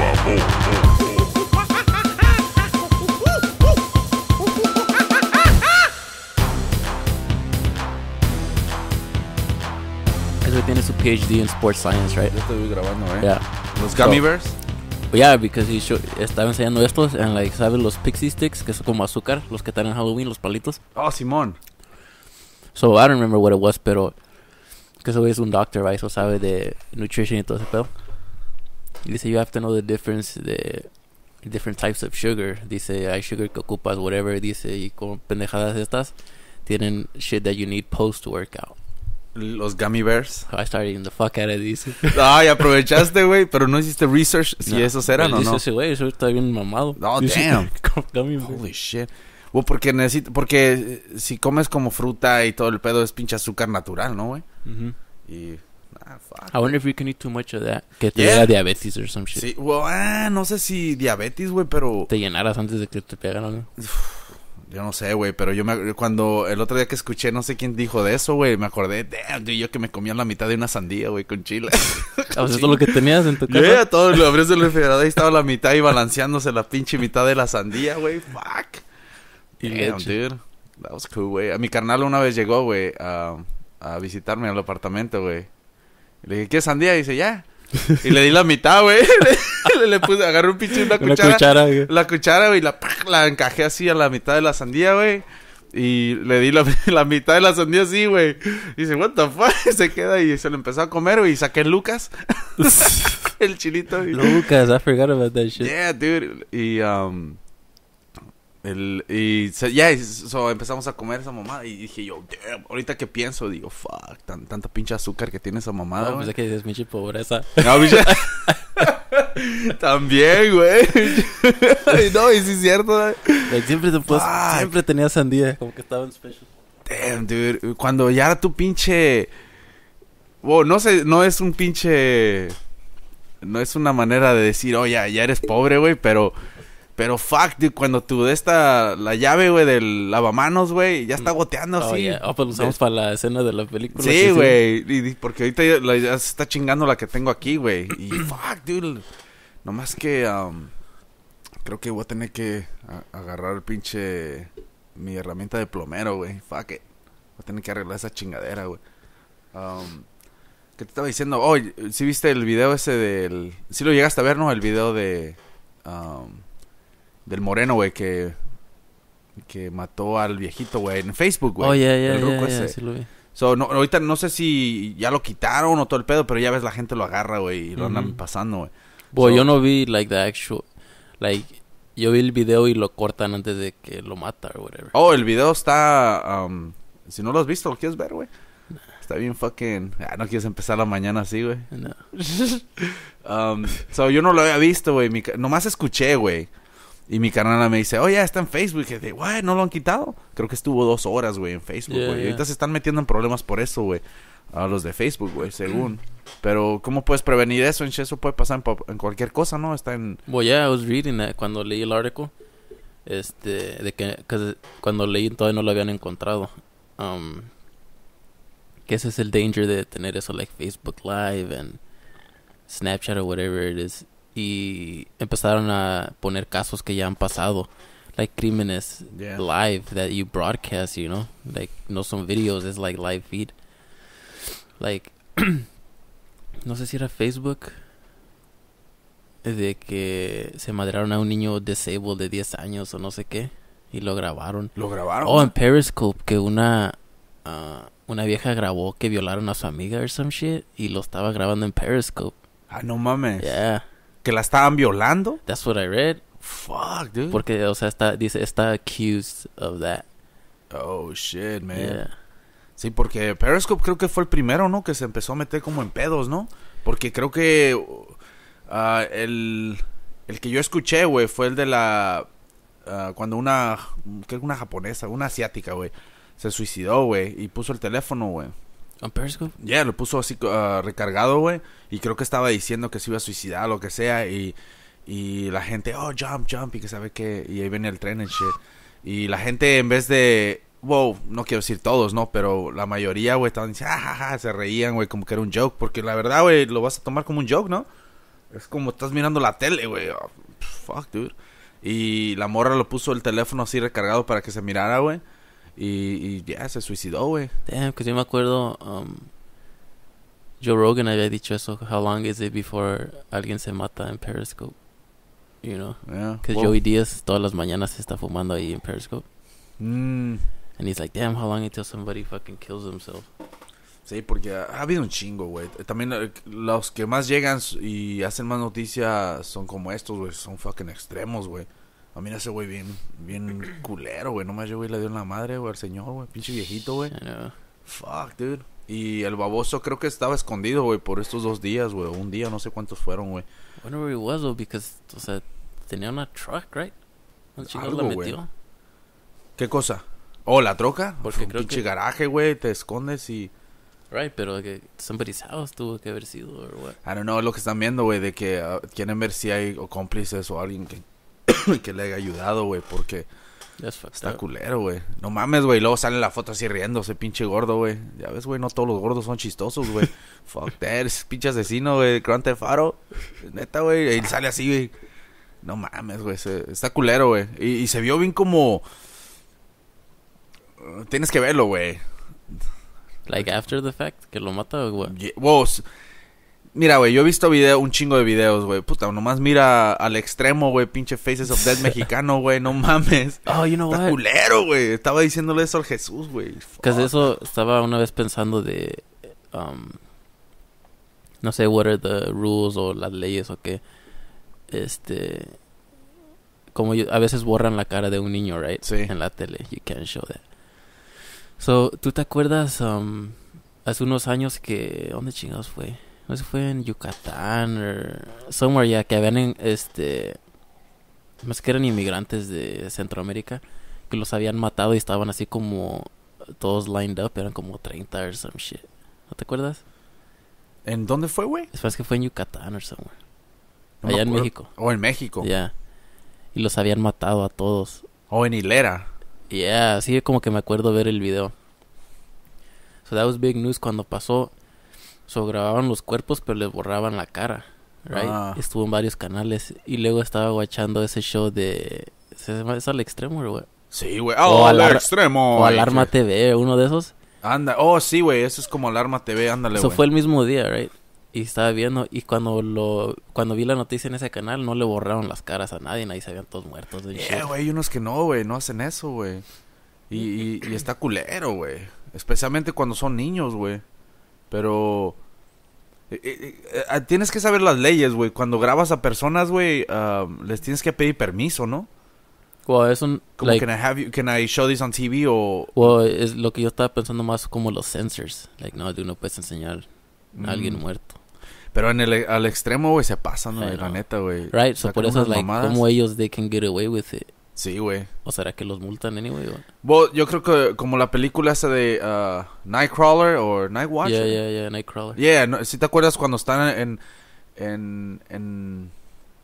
favor. Tiene su PhD en sports science, right? Yo estoy grabando, eh. Yeah. Los gummy bears. So, yeah, because he estaba enseñando estos en like sabes los pixie sticks que son como azúcar, los que están en Halloween, los palitos. Oh, Simón. So I don't remember what it was, pero que eso es un doctor, right? Eso sabe de nutrition y todo ese pedo. Dice, you have to know the difference The different types of sugar. Dice, hay sugar que ocupas, whatever. Dice, y con pendejadas estas, tienen shit that you need post-workout. Los gummy bears. I started eating the fuck out of these. Ay, aprovechaste, güey, pero no hiciste research si esos eran o no. Dice, güey, eso está bien mamado. Oh, damn. gummy Holy shit. porque necesito, porque eh, si comes como fruta y todo el pedo es pinche azúcar natural, ¿no, güey? Y Ah, I wonder if we can eat too much of that. Que te yeah. diabetes or some shit. Sí, ah, no sé si diabetes, güey, pero. Te llenaras antes de que te pegaran, ¿no? Yo no sé, güey, pero yo me cuando el otro día que escuché, no sé quién dijo de eso, güey, me acordé, damn, yo que me comía la mitad de una sandía, güey, con chile. ¿Eso es todo lo que tenías en tu casa. Yeah, todo lo abrías el refrigerador y estaba la mitad y balanceándose la pinche mitad de la sandía, güey, fuck. Y damn, dude, that was cool, güey. A mi carnal una vez llegó, güey, a, a visitarme al apartamento, güey le dije, qué sandía? Y dice, ya. Y le di la mitad, güey. le, puse, agarré un pinche una cuchara. cuchara güey. La cuchara, güey, la, la encajé así a la mitad de la sandía, güey. Y le di la, la, mitad de la sandía así, güey. Dice, what the fuck? Se queda y se lo empezó a comer, güey. Y saqué Lucas. el chilito. Lucas, I forgot about that shit. Yeah, dude. Y, um, el, y ya empezamos a comer esa mamada y dije yo, Damn, ahorita que pienso, digo, fuck, tan, tanta pinche azúcar que tiene esa mamada. No, pensé que dices, pinche pobreza. No, pinche... También, güey. no, y sí es cierto. siempre, te siempre tenía sandía, como que estaba en special. Damn, dude. Cuando ya era tu pinche... Wow, no sé, no es un pinche... No es una manera de decir, oh, ya eres pobre, güey, pero... Pero fuck, dude, cuando tú de esta, la llave, güey, del lavamanos, güey, ya está goteando así. Oh, yeah. Oh, pues lo usamos para la escena de la película. Sí, güey. Porque ahorita ya, se está chingando la que tengo aquí, güey. Y fuck, dude. Nomás que, um, creo que voy a tener que agarrar el pinche, mi herramienta de plomero, güey. Fuck it. Voy a tener que arreglar esa chingadera, güey. Um, ¿Qué te estaba diciendo? Oh, ¿sí viste el video ese del, si lo llegaste a ver, no? El video de, um, del moreno, güey, que, que mató al viejito, güey, en Facebook, güey. Oye, oh, oye, sí lo vi. So, no, ahorita no sé si ya lo quitaron o todo el pedo, pero ya ves, la gente lo agarra, güey, y lo andan pasando, güey. yo no vi, like, the actual, like, yo vi el video y lo cortan antes de que lo mata o whatever. Oh, el video está, um, si no lo has visto, ¿lo quieres ver, güey? Está bien fucking... Ah, no quieres empezar la mañana así, güey. No. Um, so, yo no lo había visto, güey. Nomás escuché, güey. Y mi canal me dice, oye, ya está en Facebook. Y dije, güey, no lo han quitado. Creo que estuvo dos horas, güey, en Facebook, güey. Ahorita se están metiendo en problemas por eso, güey. A los de Facebook, güey, según. Pero, ¿cómo puedes prevenir eso? Eso puede pasar en, cualquier cosa, ¿no? Está en... Well, yeah, I was reading that cuando leí el artículo. Este, de que, cuando leí todavía no lo habían encontrado. Um, que ese es el danger de tener eso, like Facebook Live and Snapchat or whatever it is y empezaron a poner casos que ya han pasado. Like crímenes live that you broadcast, you know? Like, no son videos, es like live feed. Like, no sé si era Facebook, de que se madraron a un niño disabled de 10 años o no sé qué, y lo grabaron. ¿Lo grabaron? o oh, en Periscope, que una. Uh, una vieja grabó que violaron a su amiga or some shit y lo estaba grabando en Periscope. Ah, no mames. Yeah que la estaban violando. That's what I read. Fuck, dude. Porque, o sea, está, dice, está accused of that. Oh, shit, man. Sí, porque Periscope creo que fue el primero, ¿no? Que se empezó a meter como en pedos, ¿no? Porque creo que ah, el, el que yo escuché, güey, fue el de la... Ah, cuando una... Creo una japonesa, una asiática, güey. Se suicidó, güey. Y puso el teléfono, güey. Ya, yeah, lo puso así ah, recargado, güey. Y creo que estaba diciendo que se iba a suicidar o lo que sea. Y, y la gente, oh, jump, jump. Y que sabe que. Y ahí viene el tren and shit. Y la gente, en vez de. Wow, no quiero decir todos, ¿no? Pero la mayoría, güey, estaban diciendo, ah, ja, se reían, güey, como que era un joke. Porque la verdad, güey, lo vas a tomar como un joke, ¿no? Es como estás mirando la tele, güey. Oh, fuck, dude. Y la morra lo puso el teléfono así recargado para que se mirara, güey. Y, ya, se suicidó, güey. Damn, que yo me acuerdo. Um, Joe Rogan había dicho eso. How long is it before alguien se mata en Periscope? You know? Yeah. Because Joey Diaz todas las mañanas se está fumando ahí en Periscope. Mm. And he's like, damn, how long until somebody fucking kills himself? Sí, porque ha habido un chingo, güey. También eh, los que más llegan y hacen más noticias son como estos, güey. Son fucking extremos, güey mira ese güey bien, bien culero, güey. Nomás yo, güey, le dio en la madre, güey, al señor, güey. Pinche viejito, güey. Fuck, dude. Y el baboso creo que estaba escondido, güey, por estos dos días, güey. Un día, no sé cuántos fueron, güey. Wonder where he was, though, because, o sea, tenía una truck, right? Algo, la ¿Qué cosa? o oh, la troca? Porque un pinche garaje, güey, te escondes y... Right, pero que somebody's house tuvo que haber sido, güey what? I don't know, lo que están viendo, güey, de que ah, quieren ver si hay cómplices o alguien que que le haya ayudado, güey, porque está culero, güey. No mames, güey. Luego sale la foto así riendo, ese pinche gordo, güey. Ya ves, güey, no todos los gordos son chistosos, güey. Fuck that, pinche asesino, güey. Crante Faro. Neta, güey. Y sale así, güey. No mames, güey. Está culero, güey. Y, se vio bien como. Tienes que verlo, güey. Like after the fact, que lo mata, güey. Yeah, Mira, güey, yo he visto video, un chingo de videos, güey. Puta, nomás mira al extremo, güey. Pinche Faces of Death mexicano, güey. No mames. Oh, you know Está culero, güey. Estaba diciéndole eso al Jesús, güey. Que eso estaba una vez pensando de... Um, no sé, what are the rules o las leyes o qué. Este... Como a veces borran la cara de un niño, right? Sí. En la tele. You can't show that. So, ¿tú te acuerdas um, hace unos años que... ¿Dónde chingados fue? no sé fue en Yucatán o... Er, somewhere ya que habían este más que eran inmigrantes de Centroamérica que los habían matado y estaban así como todos lined up, eran como 30 or some shit. ¿No te acuerdas? ¿En dónde fue, güey? ¿Es que fue en Yucatán o somewhere. Allá en México. O en México. Ya. Y los habían matado a todos. O en hilera. Yeah, así como que me acuerdo ver el video. So that was big news cuando pasó. So grababan los cuerpos, pero les borraban la cara. Ah. Estuvo en varios canales. Y luego estaba guachando ese show de. ¿Es al extremo, güey? Sí, güey. Oh, al extremo. O Alarma TV, uno de esos. Anda, oh, sí, güey. Eso es como Alarma TV, ándale, güey. Eso fue el mismo día, right? Y estaba viendo, y cuando lo cuando vi la noticia en ese canal, no le borraron las caras a nadie, nadie se habían todos muertos. Eh, güey, hay unos que no, güey, no hacen eso, güey. y está culero, güey. Especialmente cuando son niños, güey. Pero eh, eh, eh, tienes que saber las leyes, güey. Cuando grabas a personas, güey, ah, les tienes que pedir permiso, ¿no? Well, es un, como can I have you, can I show this on TV o well, es lo que yo estaba pensando más como los sensors, like no, tú no puedes enseñar a alguien mm. muerto. Pero en el al extremo, güey, se pasan, ¿no? la neta, güey. Right, so por eso es como ellos they can get away with it. Sí, güey. ¿O será que los multan anyway? Well, yo creo que como la película esa de uh, Nightcrawler o Nightwatch. Yeah, yeah, yeah, Nightcrawler. Yeah, si te acuerdas cuando están en en,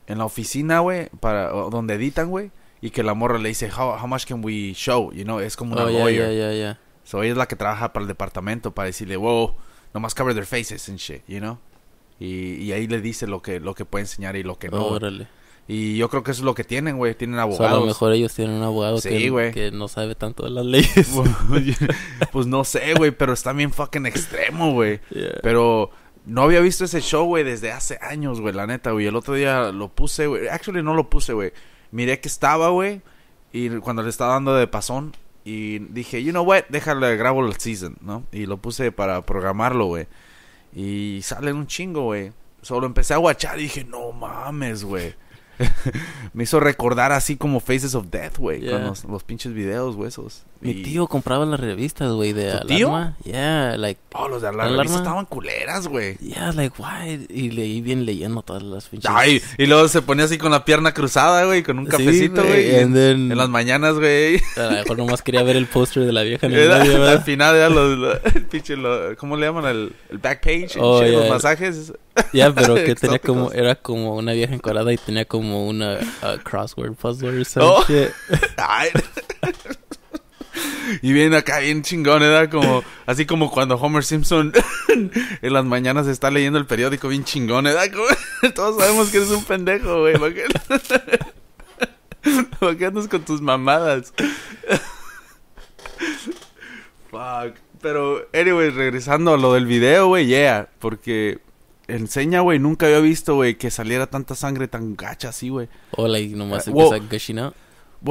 la oficina, güey, para donde editan, güey, y que la morra le dice how, much can we show, you know, es como una oh, yeah, Yeah, yeah, So ella es la que trabaja para el departamento para decirle, "Wow, más cover their faces and shit", you know. Y, ahí le dice lo que lo que puede enseñar y lo que no. Órale. Y yo creo que eso es lo que tienen, güey. Tienen abogados. a lo mejor ellos tienen un abogado que, no sabe tanto de las leyes. pues no sé, güey, pero está bien fucking extremo, güey. Pero no había visto ese show, güey, desde hace años, güey, la neta, güey. El otro día lo puse, güey. Actually, no lo puse, güey. Miré que estaba, güey. Y cuando le estaba dando de pasón. Y dije, you know what, déjale, grabo el season, ¿no? Y lo puse para programarlo, güey. Y salen un chingo, güey. Solo empecé a guachar y dije, no mames, güey. me hizo recordar así como Faces of Death, güey. Con los, pinches videos, huesos Mi tío compraba las revistas, güey, de Tío? Yeah, like. Oh, los de Alarma. estaban culeras, güey. Yeah, like, why? Y leí bien leyendo todas las pinches. Ay, y luego se ponía así con la pierna cruzada, güey, con un cafecito, güey. En las mañanas, güey. A lo mejor nomás quería ver el póster de la vieja. al final ya los, pinches, ¿cómo le llaman? El, back page, oh, los masajes. Ya, pero que tenía como, era como una vieja encorada y tenía como una uh, crossword puzzle oh. Y viene acá, bien chingón, ¿eh? Como, así como cuando Homer Simpson en las mañanas está leyendo el periódico bien chingón, ¿eh? todos sabemos que eres un pendejo, güey. ¿Por qué, andas con tus mamadas? Fuck. Pero, anyway, regresando a lo del video, güey, yeah. Porque enseña, güey. Nunca había visto, güey, que saliera tanta sangre tan gacha así, güey. Hola, y nomás eh, empieza Vos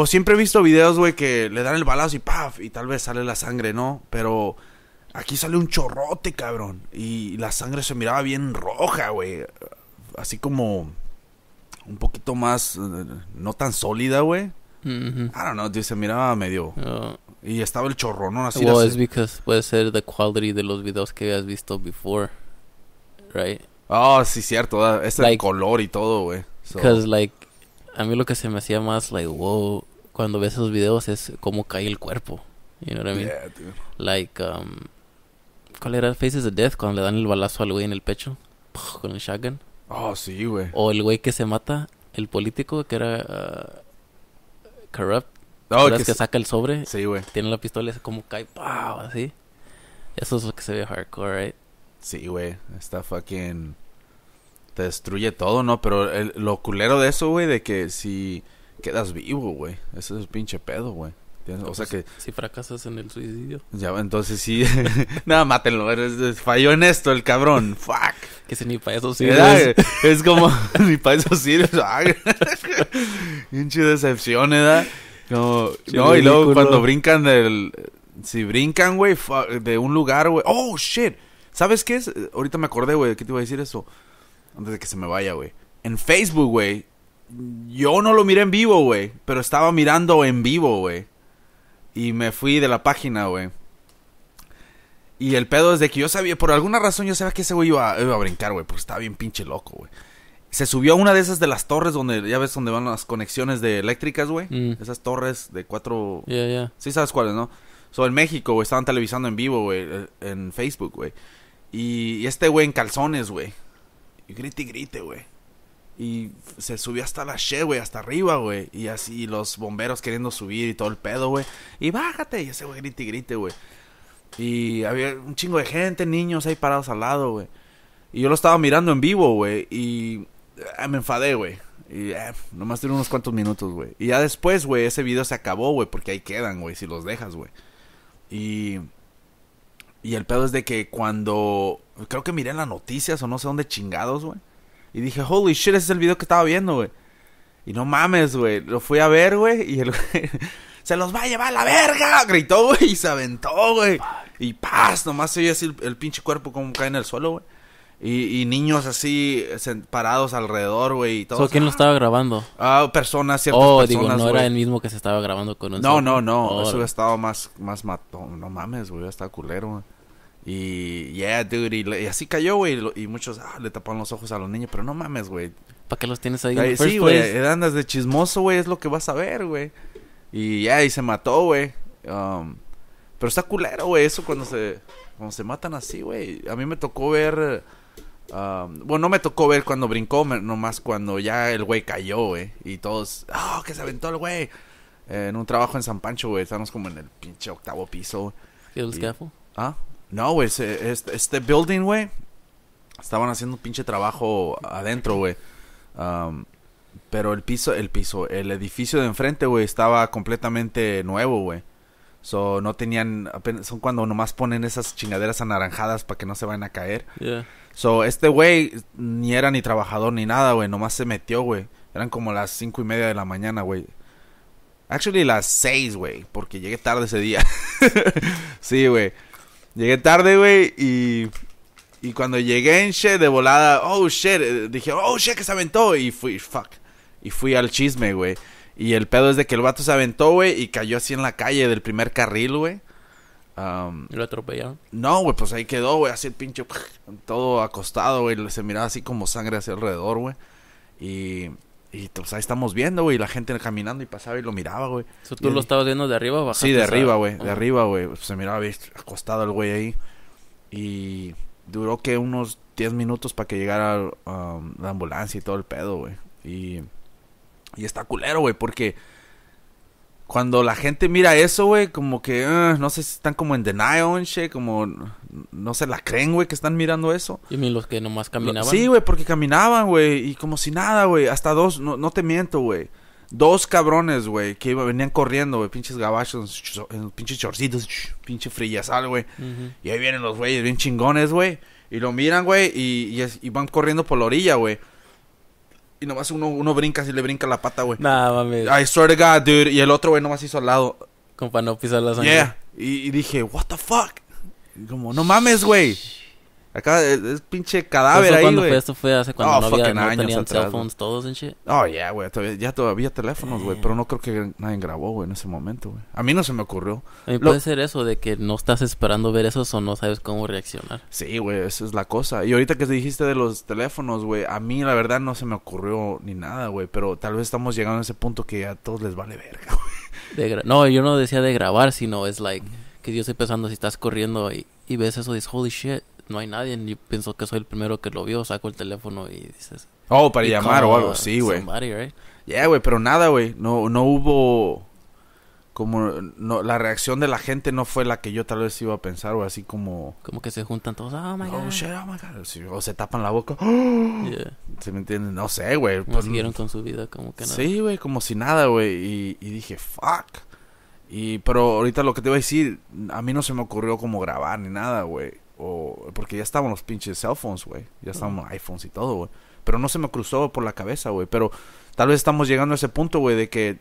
pues siempre he visto videos, güey, que le dan el balazo y ¡paf! Y tal vez sale la sangre, ¿no? Pero aquí sale un chorrote, cabrón. Y la sangre se miraba bien roja, güey. Así como un poquito más, eh, no tan sólida, güey. no I don't know, se miraba medio... Oh. Y estaba el chorro ¿no? Así, es porque puede ser la quality de los videos que habías visto before right? Oh, sí, cierto. Es el color y todo, güey. like, a mí lo que se me hacía más, like, wow, cuando ves esos videos es cómo cae el cuerpo. You know what I mean? Like, um, ¿cuál era Faces of Death? Cuando le dan el balazo al güey en el pecho con el shotgun. Oh, sí, güey. O el güey que se mata, el político que era uh, corrupt. Oh, que, saca el sobre. Sí, güey. Tiene la pistola y es como cae, ¡pau! así. Eso es lo que se ve hardcore, right? Sí, güey. Está fucking. Te destruye todo, ¿no? Pero el, lo culero de eso, güey, de que si quedas vivo, güey. Eso es pinche pedo, güey. o sea pues, que... Si fracasas en el suicidio. Ya, entonces sí. Nada, mátenlo. Falló en esto el cabrón. Fuck. Que si ni para eso sirve. Es como, ni para eso sirve. Pinche decepción, ¿eh, Como, no, y luego cuando brincan del... Si brincan, güey, de un lugar, güey. Oh, shit. ¿Sabes qué es? Ahorita me acordé, güey, que te iba a decir eso. Antes de que se me vaya, güey. En Facebook, güey. Yo no lo miré en vivo, güey. Pero estaba mirando en vivo, güey. Y me fui de la página, güey. Y el pedo es de que yo sabía, por alguna razón yo sabía que ese güey iba, a brincar, güey, porque estaba bien pinche loco, güey. Se subió a una de esas de las torres donde, ya ves, donde van las conexiones de eléctricas, güey. Mm. Esas torres de cuatro... Sí sabes cuáles, ¿no? So, en México, güey, estaban televisando en vivo, güey, eh, en Facebook, güey. Y, este güey en calzones, güey. Y grite y grite, güey. Y se subió hasta la she, güey, hasta arriba, güey. Y así los bomberos queriendo subir y todo el pedo, güey. Y bájate. Y ese güey grite y grite, güey. Y había un chingo de gente, niños ahí parados al lado, güey. Y yo lo estaba mirando en vivo, güey. Y eh, me enfadé, güey. Y eh, nomás tiene unos cuantos minutos, güey. Y ya después, güey, ese video se acabó, güey. Porque ahí quedan, güey, si los dejas, güey. Y y el pedo es de que cuando. Creo que miré en las noticias o no sé dónde chingados, güey. Y dije, holy shit, ese es el video que estaba viendo, güey. Y no mames, güey. Lo fui a ver, güey. Y el ¡Se los va a llevar a la verga! Gritó, güey. Y se aventó, güey. Y paz, nomás se ve así el, pinche cuerpo como cae en el suelo, güey. Y, niños así parados alrededor, güey. todo. ¿Quién lo ah". estaba grabando? Ah, personas, ciertas oh, digo, no era el mismo que se estaba grabando con un No, no, no. Oh, eso hubiera estado más, más matón. No mames, güey. Hubiera estado culero, güey. Y, yeah, dude, y, así cayó, güey. Y, muchos ah, le taparon los ojos a los niños, pero no mames, güey. ¿Para qué los tienes ahí? sí, güey, eh, andas de chismoso, güey, es lo que vas a ver, güey. Y ya, y se mató, güey. Um, pero está culero, güey, eso cuando se, cuando se matan así, güey. A mí me tocó ver... Um, bueno, no me tocó ver cuando brincó, nomás cuando ya el güey cayó, güey. Y todos, ¡ah, que se aventó el güey! en un trabajo en San Pancho, güey. Estábamos como en el pinche octavo piso. ¿Y el ¿Ah? No, güey, este, building, güey, estaban haciendo un pinche trabajo adentro, güey. Um, pero el piso, el piso, el edificio de enfrente, güey, estaba completamente nuevo, güey. So, no tenían, son cuando nomás ponen esas chingaderas anaranjadas para que no se vayan a caer. Yeah. So, este güey ni era ni trabajador ni nada, güey, nomás se metió, güey. Eran como las cinco y media de la mañana, güey. Actually, las seis, güey, porque llegué tarde ese día. sí, güey. Llegué tarde, güey, y, y cuando llegué en de volada, oh shit, eh, dije, oh shit, que se aventó. Y fui, fuck. Y fui al chisme, güey. Y el pedo es de que el vato se aventó, güey, y cayó así en la calle del primer carril, güey. ¿Y lo atropellaron? No, güey, pues ahí quedó, güey, así el pinche, todo acostado, güey. Se miraba así como sangre hacia alrededor, güey. Y y pues ahí estamos viendo, güey. La gente caminando y pasaba y lo miraba, güey. ¿Tú lo estabas viendo de arriba o Sí, de arriba, güey. De arriba, güey. se miraba acostado el güey ahí. Y duró que unos 10 minutos para que llegara um, la ambulancia y todo el pedo, güey. Y, y está culero, güey, porque cuando la gente mira eso, güey, como que, ah, no sé si están como en denial, che, como, no se la creen, güey, que están mirando eso. Y los que nomás caminaban. Sí, güey, porque caminaban, güey, y como si nada, güey, hasta dos, no, te miento, güey. Dos cabrones, güey, que iba, venían corriendo, güey, pinches gabachos, pinches chorcitos, pinche frillasal, güey. Y ahí vienen los güeyes bien chingones, güey. Y lo miran, güey, y van corriendo por la orilla, güey. Y nomás uno, uno brinca, si le brinca la pata, güey. Nah, mames. I swear to God, dude. Y el otro, güey, nomás hizo al lado. Como no pisar la sangre. Yeah. Y, y dije, what the fuck. Y como, no mames, güey. Acá eh, es, pinche cadáver ahí, cuando güey. esto fue hace cuando no, había, no tenían teléfonos todos en shit. Oh, yeah, güey. ya todavía teléfonos, güey. Pero no creo que nadie grabó, güey, en ese momento, güey. A mí no se me ocurrió. A mí puede ser eso de que no estás esperando ver eso o no sabes cómo reaccionar. Sí, güey. Esa es la cosa. Y ahorita que te dijiste de los teléfonos, güey. A mí, la verdad, no se me ocurrió ni nada, güey. Pero tal vez estamos llegando a ese punto que a todos les vale verga, güey. No, yo no decía de grabar, sino es like... Que yo estoy pensando si estás corriendo y, y ves eso, dices, holy shit no hay nadie, y pienso que soy el primero que lo vio, saco el teléfono y dices... Oh, para llamar o algo, sí, güey. Yeah, güey, pero nada, güey, no, no hubo... Como no, la reacción de la gente no fue la que yo tal vez iba a pensar, güey, así como... Como que se juntan todos, oh my oh, god. Oh, my god. o se tapan la boca. ¿Se me entiende No sé, güey. Pues, siguieron con su vida como que nada. Sí, güey, como si nada, güey. Y, dije, fuck. Y, pero ahorita lo que te voy a decir, a mí no se me ocurrió como grabar ni nada, güey porque ya estaban los pinches cell phones, güey, ya estaban iPhones y todo, güey. Pero no se me cruzó por la cabeza, güey, pero tal vez estamos llegando a ese punto, güey, de que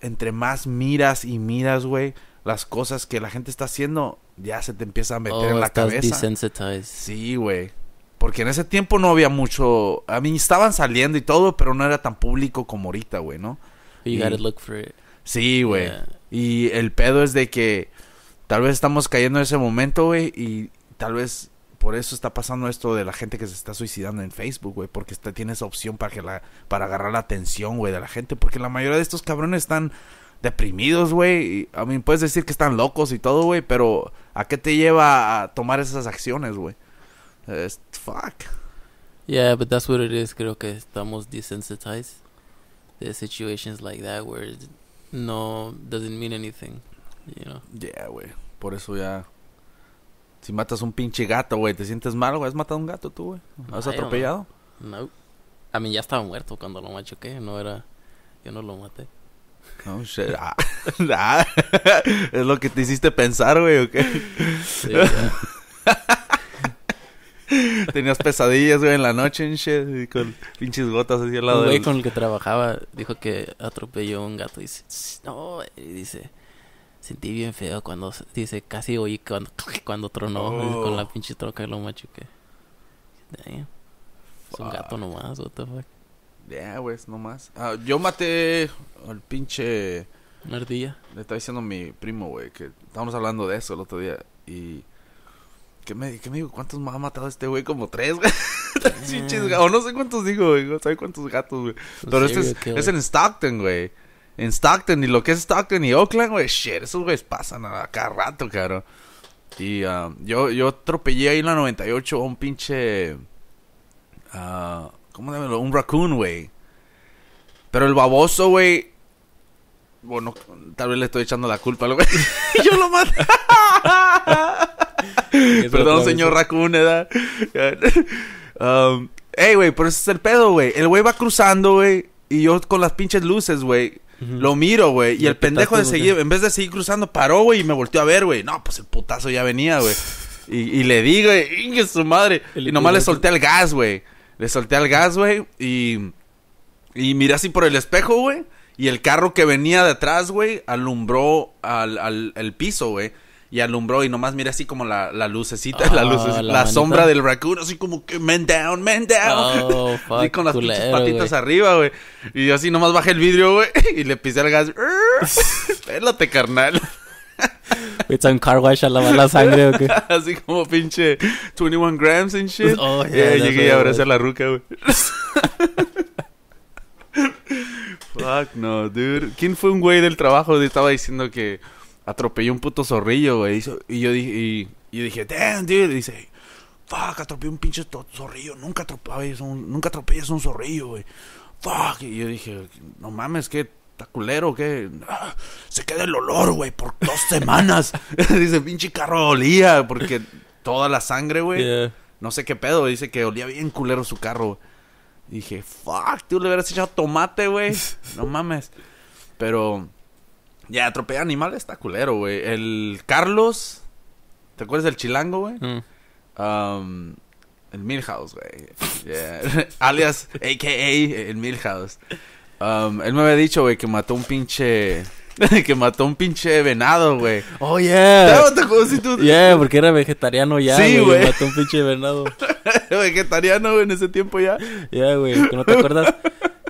entre más miras y miras, güey, las cosas que la gente está haciendo, ya se te empieza a meter oh, en la cabeza. Desensitized. Sí, güey. Porque en ese tiempo no había mucho. A mí estaban saliendo y todo, pero no era tan público como ahorita, güey, ¿no? you look for it. Sí, güey. Y el pedo es de que tal vez estamos cayendo en ese momento, güey, y tal vez por eso está pasando esto de la gente que se está suicidando en Facebook, güey, porque está, tiene esa opción para, que la, para agarrar la atención, güey, de la gente, porque la mayoría de estos cabrones están deprimidos, güey. A mí puedes decir que están locos y todo, güey, pero ¿a qué te lleva a tomar esas acciones, güey? fuck. Yeah, but that's what it is. Creo que estamos desensitized to situations like that where no doesn't mean anything, you know. Yeah, güey. Por eso ya si matas un pinche gato, güey, ¿te sientes mal, güey? ¿Has matado un gato tú, güey? ¿Has atropellado? No. A mí ya estaba muerto cuando lo machuqué, no era... Yo no lo maté. No, shit. Ah, ah, es lo que te hiciste pensar, güey, ¿o qué? Sí, Tenías pesadillas, güey, en la noche, en shit, con pinches gotas así al lado. Un güey con el que trabajaba dijo que atropelló un gato y dice, no, y dice, sentí bien feo cuando dice, casi oí cuando, cuando tronó oh. con la pinche troca y lo machuqué. Es un gato nomás, what the fuck. Yeah, güey, nomás. Ah, yo maté al pinche. Una ardilla. Le estaba diciendo a mi primo, güey, que estábamos hablando de eso el otro día. Y. ¿Qué me, qué me digo? ¿Cuántos más ha matado este güey? Como tres, güey. O no sé cuántos digo, güey. No sé cuántos gatos, güey. Pues Pero este es, es en Stockton, güey en Stockton y lo que es Stockton y Oakland, güey, shit, esos güeyes pasan a cada rato, cabrón. Y um, yo, yo atropellé ahí en la 98 a un pinche. Uh, ¿Cómo dámelo? Un raccoon, güey. Pero el baboso, güey. Bueno, tal vez le estoy echando la culpa al güey. yo lo maté. Perdón, señor raccoon, eh. um, ey, güey, pero ese es el pedo, güey. El güey va cruzando, güey. Y yo con las pinches luces, güey. Lo miro, güey. Y, el pendejo de seguir, en vez de seguir cruzando, paró, güey, y me volteó a ver, güey. No, pues el putazo ya venía, güey. Y, le digo, güey, su madre. y nomás le solté al gas, güey. Le solté al gas, güey. Y, y miré así por el espejo, güey. Y el carro que venía de atrás, güey, alumbró al, el piso, güey y alumbró y nomás mira así como la, la lucecita, la, ah, lucecita, la, sombra del raccoon, así como que men down, men down. Oh, fuck, así con las patitas arriba, güey. Y yo así nomás bajé el vidrio, güey, y le pisé al gas. Espérate, carnal. It's un car wash a la sangre, ¿o Así como pinche 21 grams and shit. Oh, yeah, llegué a abrazar la ruca, güey. Fuck no, dude. ¿Quién fue un güey del trabajo que estaba diciendo que atropelló un puto zorrillo, güey. Y yo dije, y, dije, damn, dude. dice, fuck, atropellé un pinche zorrillo. Nunca atropellas un, nunca atropellas un zorrillo, güey. Fuck. Y yo dije, no mames, qué, taculero, culero, qué? Ah, se queda el olor, güey, por dos semanas. dice, pinche carro olía, porque toda la sangre, güey. No sé qué pedo, dice que olía bien culero su carro. Y dije, fuck, tú le hubieras echado tomate, güey. No mames. Pero ya, atropellar animales está culero, güey. El Carlos. ¿Te acuerdas del chilango, güey? Mm. Um, el Milhouse, güey. Yeah. Alias, a.k.a. el Milhouse. Um, él me había dicho, güey, que mató un pinche... que mató un pinche venado, güey. Oh, yeah. ¿Te si tú... Yeah, porque era vegetariano ya, Sí, güey. Mató un pinche venado. vegetariano, güey, en ese tiempo ya. Ya, güey. ¿No te acuerdas?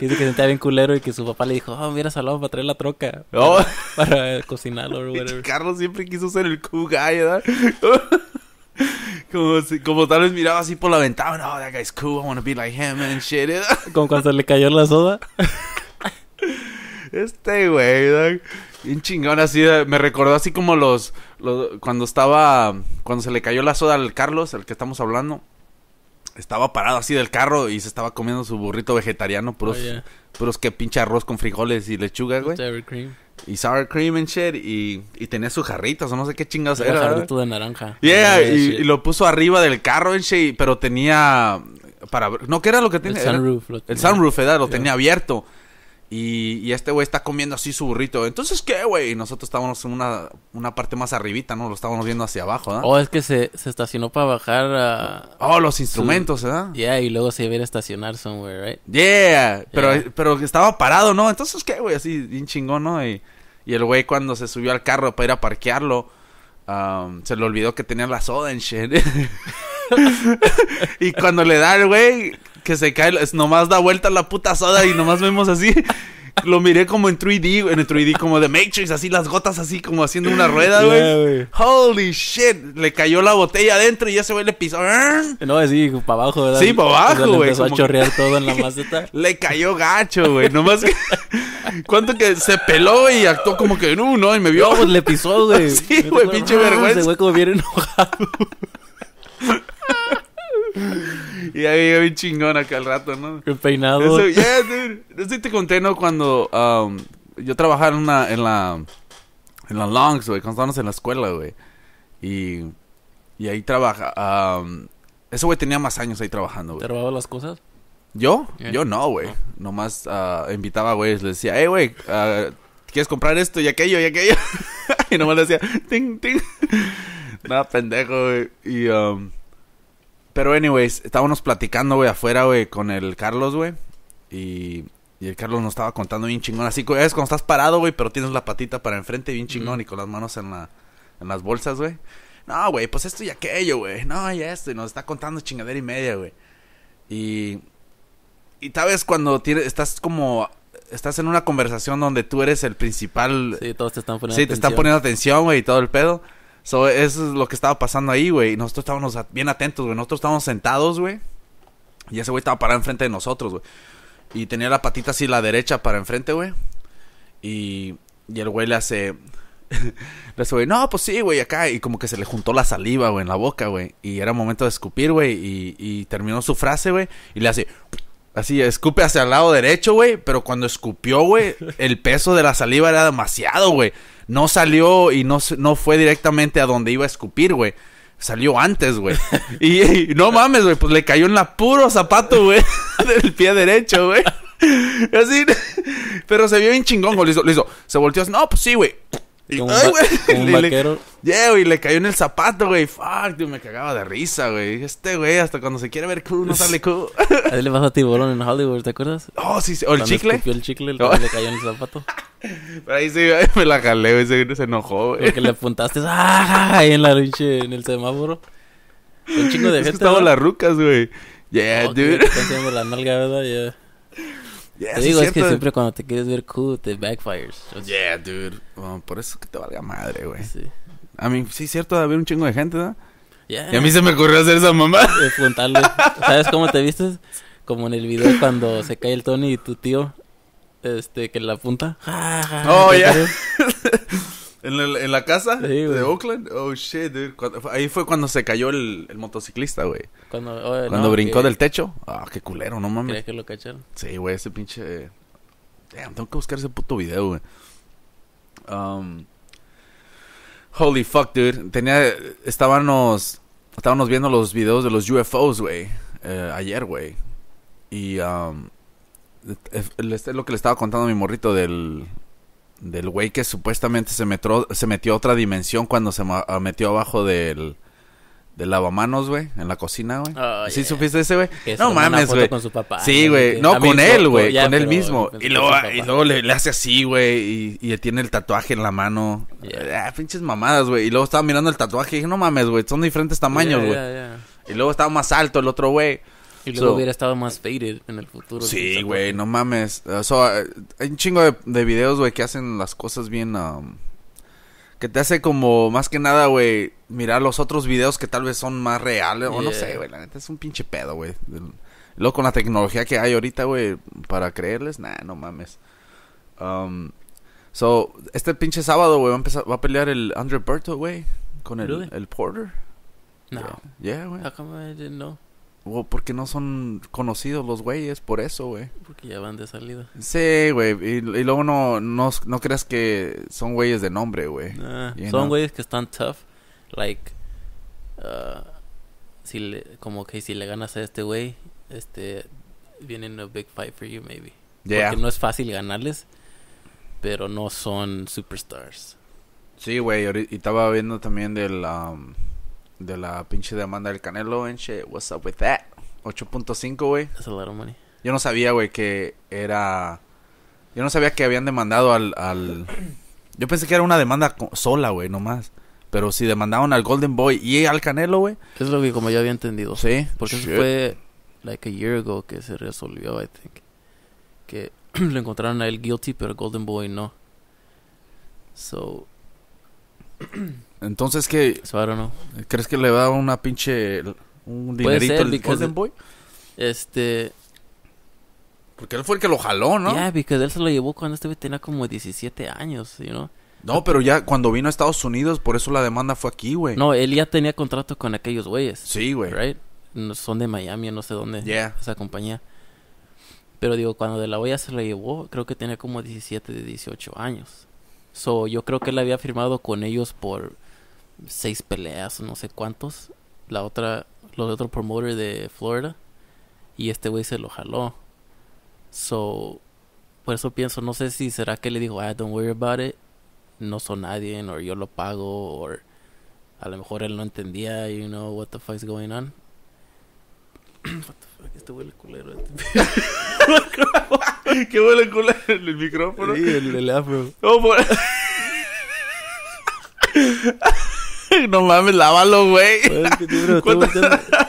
que dice que sentía bien culero y que su papá le dijo, oh, ah, mira, salado para traer la troca. Para, cocinarlo Carlos siempre quiso ser el cool guy, ¿verdad? Como, tal vez miraba así por la ventana, no, oh, that guy's cool, I wanna be like him and shit. Como cuando se le cayó la soda. Este güey, bien chingón así, eh, me recordó así como los, cuando estaba, cuando se le cayó la soda al Carlos, el que estamos hablando estaba parado así del carro y se estaba comiendo su burrito vegetariano, puros, oh, pero que pinche arroz con frijoles y lechuga, güey. cream. Y sour cream and shit. Y, y tenía sus jarritos o no sé qué chingados era. jarrito de naranja. Yeah, y, lo puso arriba del carro en shit, pero tenía... Para, no, ¿qué era lo que tenía? El sunroof. el sunroof, Lo tenía abierto. Y, este güey está comiendo así su burrito. Entonces, ¿qué, güey? Y nosotros estábamos en una, parte más arribita, ¿no? Lo estábamos viendo hacia abajo, ¿no? Oh, es que se, estacionó para bajar a... Oh, los instrumentos, ¿verdad? Yeah, y luego se iba a estacionar somewhere, right? Yeah, pero, estaba parado, ¿no? Entonces, ¿qué, güey? Así, bien chingón, ¿no? Y, y el güey cuando se subió al carro para ir a parquearlo, um, se le olvidó que tenía la soda en shit. y cuando le da el güey, que se cae, nomás da vuelta la puta soda y nomás vemos así. Lo miré como en 3D, en el 3D como de Matrix, así las gotas así como haciendo una rueda, güey. Holy shit, le cayó la botella adentro y se güey le pisó. No, así para abajo, ¿verdad? Sí, para abajo, güey. Empezó a chorrear todo en la maceta. le cayó gacho, güey. Nomás cuánto que se peló y actuó como que no, no, y me vio. pues le pisó, güey. sí, güey, pinche vergüenza. Ese güey como bien enojado y ahí llega bien chingón acá al rato, ¿no? Qué peinado. Eso, Eso te conté, ¿no? Cuando um, yo trabajaba en, una, en la... En la Longs, güey. Cuando estábamos en la escuela, güey. Y... Y ahí trabaja... Um, ese güey tenía más años ahí trabajando, güey. ¿Te robaba las cosas? ¿Yo? Eh. Yo no, güey. Ah. Nomás ah, invitaba a güeyes. Le decía, hey, güey, ah, ¿quieres comprar esto y aquello y aquello? y nomás le decía, ting, ting. Nada, pendejo, güey. Y... Um, pero, anyways, estábamos platicando, güey, afuera, güey, con el Carlos, güey. Y, el Carlos nos estaba contando bien chingón. Así es cuando estás parado, güey, pero tienes la patita para enfrente bien chingón y con las manos en, la, en las bolsas, güey. No, güey, pues esto y aquello, güey. No, y esto. Y nos está contando chingadera y media, güey. Y. Y tal vez cuando tienes, estás como. Estás en una conversación donde tú eres el principal. Sí, todos te están poniendo atención. Sí, te están poniendo atención, güey, y todo el pedo eso es lo que estaba pasando ahí, güey. Nosotros estábamos bien atentos, güey. Nosotros estábamos sentados, güey. Y ese güey estaba parado enfrente de nosotros, güey. Y tenía la patita así, la derecha para enfrente, güey. Y, y el güey le hace. le hace, güey, no, pues sí, güey, acá. Y como que se le juntó la saliva, güey, en la boca, güey. Y era momento de escupir, güey. Y, y terminó su frase, güey. Y le hace. Así, escupe hacia el lado derecho, güey. Pero cuando escupió, güey, el peso de la saliva era demasiado, güey no salió y no, no fue directamente a donde iba a escupir, güey. Salió antes, güey. Y, no mames, güey, pues le cayó en la puro zapato, güey, del pie derecho, güey. Así, pero se vio bien chingón, güey. Listo, listo. Se volteó así, no, pues sí, güey. Y, güey. Un, vaquero. Le, yeah, güey, le cayó en el zapato, güey. Fuck, me cagaba de risa, güey. Este güey, hasta cuando se quiere ver cool, no sale cool. él le pasó a Tiburón en Hollywood, ¿te acuerdas? Oh, sí, sí. O el chicle. el chicle, le cayó en el zapato. Pero ahí sí, me la jalé, güey. Se, enojó, güey. Porque le apuntaste ¡ah! ahí en la luche, en el semáforo. Un chingo de es gente. Que las rucas, güey. Yeah, dude. haciendo la nalga, ¿verdad? te digo, es, que siempre cuando te quieres ver cool, te backfires. Yeah, dude. por eso que te valga madre, güey. Sí. A mí, sí, es cierto, de haber un chingo de gente, ¿no? Y a mí se me ocurrió hacer esa mamá. ¿Sabes cómo te vistes? Como en el video cuando se cae el Tony y tu tío, este, que la apunta. oh, ya. ¿En, en la casa sí, de Oakland? Oh, shit, dude. ahí fue cuando se cayó el, motociclista, güey. Cuando, oh, cuando brincó del techo. Ah, qué culero, no mames. ¿Crees que lo cacharon? Sí, güey, ese pinche... Damn, tengo que buscar ese puto video, güey. Um... Holy fuck, dude. Tenía... Estábamos... Estábamos viendo los videos de los UFOs, güey. Eh, ayer, güey. Y... Um, lo que le estaba contando a mi morrito del, del güey que supuestamente se, metró, se metió otra dimensión cuando se ah, metió abajo del, del lavamanos, güey, en la cocina, güey. ¿Sí supiste ese, güey? No mames, güey. Con su papá. Sí, güey. No, con él, güey. con él mismo. Y luego, le, hace así, güey. Y, tiene el tatuaje en la mano. Ah, pinches mamadas, güey. Y luego estaba mirando el tatuaje y dije, no mames, güey. Son diferentes tamaños, güey. Y luego estaba más alto el otro, güey. Y luego hubiera estado más faded en el futuro. Sí, güey, no mames. Eh, eh, hay un chingo de, videos, güey, que hacen las cosas bien... Um, que te hace como, más que nada, güey, mirar los otros videos que tal vez son más reales. O no sé, güey, la neta es un pinche pedo, güey. Luego con la tecnología que hay ahorita, güey, para creerles, nah, no mames. Um, so, este pinche sábado, güey, va a empezar, va a pelear el Andre Berto, güey, con el, el Porter. No. Yeah, güey. O porque no son conocidos los güeyes, por eso, güey. Porque ya van de salida. Sí, güey. Y, luego no, no, creas que son güeyes de nombre, güey. Ah, son güeyes que están tough. Like, uh, si como que si le ganas a este güey, este, viene un big fight for you, maybe. Porque no es fácil ganarles, pero no son superstars. Sí, güey. Y estaba viendo también del. Um, de la pinche demanda del Canelo, enche What's up with that? 8.5, güey. That's a lot of money. Yo no sabía, güey, que era... Yo no sabía que habían demandado al... al... Yo pensé que era una demanda sola, güey, nomás. Pero si demandaban al Golden Boy y al Canelo, güey. Es lo que como yo había entendido. Sí. Porque eso fue like a year ago que se resolvió, I think. Que lo encontraron a él guilty, pero Golden Boy no. So... Entonces, ¿qué? ¿no? ¿Crees que le va a una pinche. un dinerito el Golden Boy? Este. Porque él fue el que lo jaló, ¿no? Ya, porque él se lo llevó cuando este tenía como 17 años, ¿no No, pero ya cuando vino a Estados Unidos, por eso la demanda fue aquí, güey. No, él ya tenía contrato con aquellos güeyes. Sí, güey. Right? son de Miami, no sé dónde. Esa compañía. Pero digo, cuando de la olla se lo llevó, creo que tenía como 17 de 18 años. So, yo creo que él había firmado con ellos por seis peleas, no sé cuántos. La otra, los otro promoter de Florida. Y este güey se lo jaló. So, por eso pienso, no sé si será que le dijo, ah, don't worry about it. No son nadie, o yo lo pago, o a lo mejor él no entendía, you know, what the fuck is going on. what the fuck, este huele culero. Este ¿Qué huele culero? ¿El micrófono? Sí, el, el afro. Oh, por... no mames, lávalo, güey.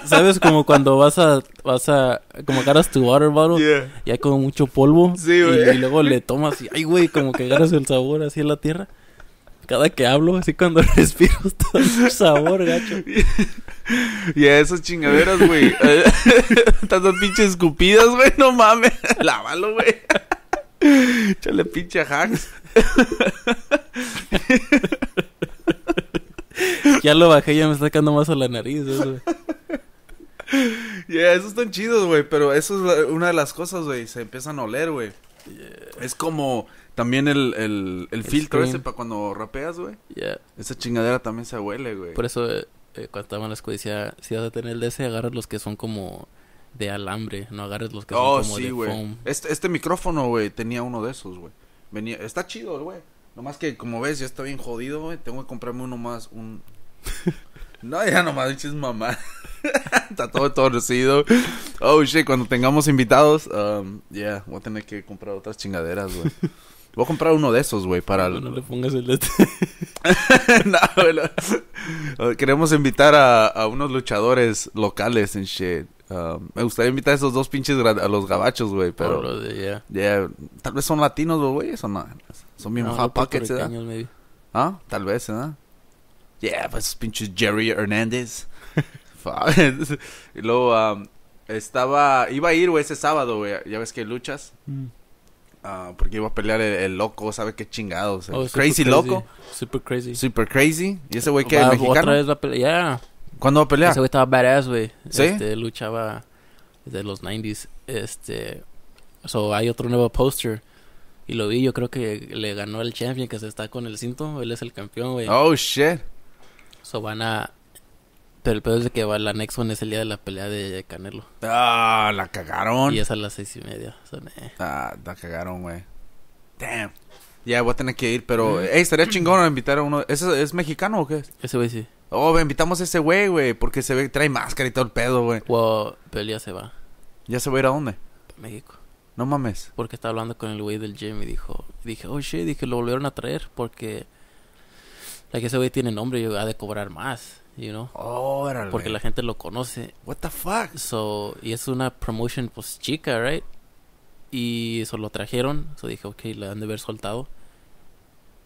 ¿Sabes? Como cuando vas a, vas a, como agarras tu water bottle, Y hay como mucho polvo. Y, luego le tomas y, ay, güey, como que agarras el sabor así en la tierra. Cada que hablo, así cuando respiro, todo su sabor, gacho. Y a esas chingaderas, güey. Tantas pinches escupidas, güey, no mames. Lávalo, güey. Échale pinche hacks ya lo bajé, ya me está sacando más a la nariz. Eso, yeah, esos están chidos, güey. Pero eso es una de las cosas, güey. Se empiezan a oler, güey. Es como también el, el, el, filtro ese para cuando rapeas, güey. Esa chingadera también se huele, güey. Por eso, eh, eh cuando estaba en la decía: si vas a tener el DS, agarras los que son como de alambre. No agarres los que son oh, como de foam. Este, este micrófono, güey, tenía uno de esos, güey. Venía, está chido, güey. Nomás que, como ves, ya está bien jodido, güey. Tengo que comprarme uno más, un, No, ya nomás dices mamá. Está todo torcido. Oh shit, cuando tengamos invitados, ya um, yeah, voy a tener que comprar otras chingaderas, güey. Voy a comprar uno de esos, güey, para... No, le pongas el este. no, uh, Queremos invitar a, unos luchadores locales en shit. Um, me gustaría invitar a esos dos pinches a los gabachos, güey, pero... Oh, tal vez son latinos, güey, son, son no, ¿Ah? Tal vez, ¿verdad? yeah, pues pinches Jerry Hernández. y luego um, estaba, iba a ir, güey, ese sábado, güey, ya ves que luchas. Mm. Ah, porque iba a pelear el, loco, ¿sabe qué chingados? Oh, crazy, loco. Super crazy. Super crazy. ¿Y ese güey que es mexicano? Otra vez va a pelear. ¿Cuándo a pelear? Ese güey estaba badass, güey. Este, luchaba desde los 90s. Este, so, hay otro nuevo poster. Y lo vi, yo creo que le ganó el champion que se está con el cinto. Él es el campeón, güey. Oh, shit. So van a. Pero el pedo es que va la Next en ese día de la pelea de Canelo. Ah, la cagaron. Y es a las seis y media. Ah, la cagaron, güey. Damn. Ya, voy a tener que ir, pero... Ey, estaría chingón invitar a uno... ¿Ese es mexicano o qué Ese güey sí. Oh, invitamos a ese güey, güey, porque se ve trae máscara y todo el pedo, güey. Wow, pero ya se va. ¿Ya se va a ir a dónde? México. No mames. Porque estaba hablando con el güey del gym y dijo... Dije, oh, shit, dije, lo volvieron a traer porque que ese güey tiene nombre, y ha de cobrar más, you know. Porque la gente lo conoce. What the fuck? So, y es una promotion, pues, chica, right? Y eso lo trajeron, so dije, ok, la han de haber soltado.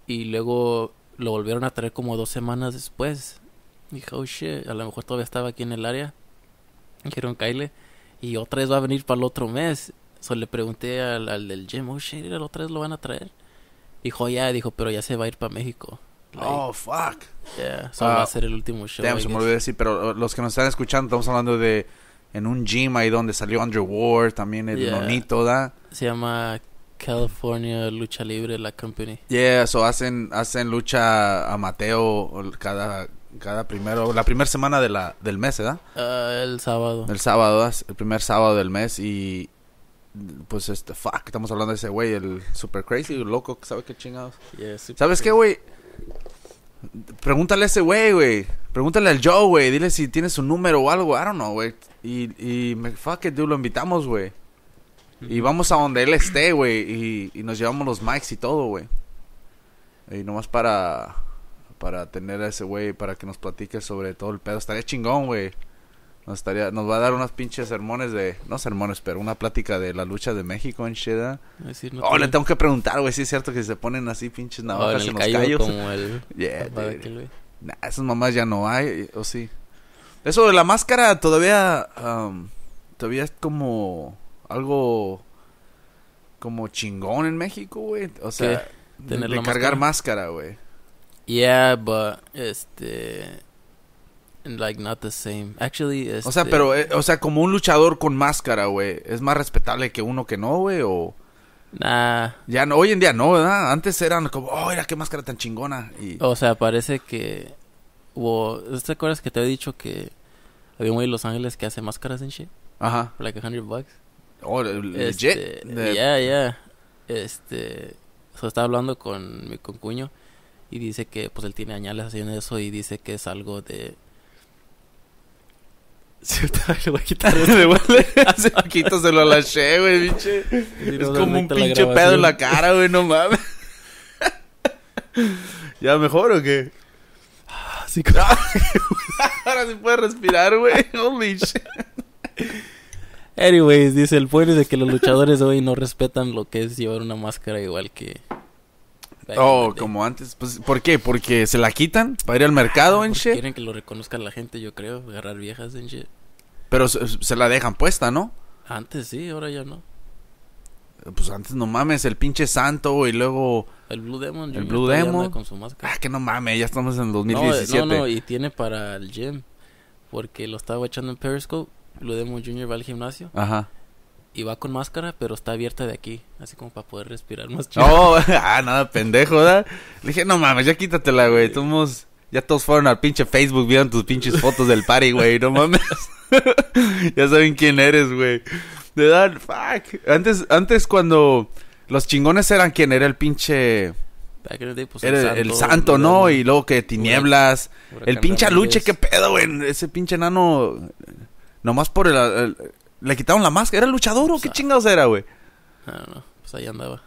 Y luego lo volvieron a traer como dos semanas después. Dije, oh shit, a lo mejor todavía estaba aquí en el área. Dijeron, Kyle. Y otra vez va a venir para el otro mes. So le pregunté al, del gym, oh shit, otra vez lo van a traer. Dijo, oh, ya, dijo, pero ya se va a ir para México oh, fuck. Yeah, ah, va a ser el último show. Damn, se me olvidó decir, pero los que nos están escuchando, estamos hablando de en un gym ahí donde salió Andrew Ward, también el monito, ¿da? Se llama California Lucha Libre, la company. Yeah, so hacen, hacen lucha a Mateo cada, cada primero, la primera semana de la, del mes, ¿verdad? Uh, el sábado. El sábado, el primer sábado del mes y pues este, fuck, estamos hablando de ese güey, el super crazy, el loco, ¿sabe qué chingados? Yeah, ¿Sabes qué, güey? Pregúntale a ese güey, güey. Pregúntale al Joe, güey. Dile si tiene su número o algo. I don't know, güey. Y, me fuck it, dude, lo invitamos, güey. Y vamos a donde él esté, güey. Y, y, nos llevamos los mics y todo, güey. Y nomás para, para tener a ese güey, para que nos platique sobre todo el pedo. Estaría chingón, güey. Nos, va a dar unos pinches sermones de. No sermones, pero una plática de la lucha de México en Sheda. No oh, le tengo que preguntar, güey. Si es cierto que se ponen así pinches oh, navajas en, los callos. Como esas mamás ya no hay, o sí. Eso de la máscara todavía. Um, todavía es como. Algo. Como chingón en México, güey. O sea, ¿Tener de, cargar máscara, güey. Yeah, but. Este like not the same. O sea, este, pero, eh, o sea, como un luchador con máscara, güey, ¿es más respetable que uno que no, güey? O... Nah. Ya no, hoy en día no, ¿verdad? Antes eran como, oh, era qué máscara tan chingona. Y... O sea, parece que... ¿Te acuerdas que te he dicho que había un güey en Los Ángeles que hace máscaras en shit? Ajá. Like like hundred bucks. Oh, legit. Este, yeah, yeah. Este... O sea, estaba hablando con mi concuño y dice que pues él tiene añales haciendo eso y dice que es algo de se le voy a quitar de huele. Este hace poquito se lo lanché, güey, bicho. es como un pinche pedo en la cara, güey, no mames. ¿Ya mejor o qué? Ah, sí, ah. Ahora sí puede respirar, güey. Holy shit. Anyways, dice el pueblo de que los luchadores hoy no respetan lo que es llevar una máscara igual que Oh, como antes. Pues, ¿Por qué? ¿Porque se la quitan para ir al mercado ah, en Quieren que lo reconozca la gente, yo creo. Agarrar viejas en Pero se, la dejan puesta, ¿no? Antes sí, ahora ya no. Pues antes no mames, el pinche santo y luego... El Blue Demon. El Blue Demon. Con su máscara. Ah, que no mames, ya estamos en 2017. Eh, no, y tiene para el gym. Porque lo estaba echando en Periscope. Blue Demon Jr. va al gimnasio. Ajá y va con máscara, pero está abierta de aquí, así como para poder respirar más chido. Oh, ah, nada, pendejo, ¿verdad? Le dije, no mames, ya quítatela, güey. Todos, ya todos fueron al pinche Facebook, vieron tus pinches fotos del party, güey, no mames. ya saben quién eres, güey. De dan fuck. Antes, antes cuando los chingones eran quién era el pinche. Pues, era el, santo, ¿no? y luego que tinieblas. el pinche luche qué pedo, güey. Ese pinche nano. Nomás por el, le quitaron la máscara. ¿Era luchador o, qué chingados era, güey? Ah, no, Pues ahí andaba.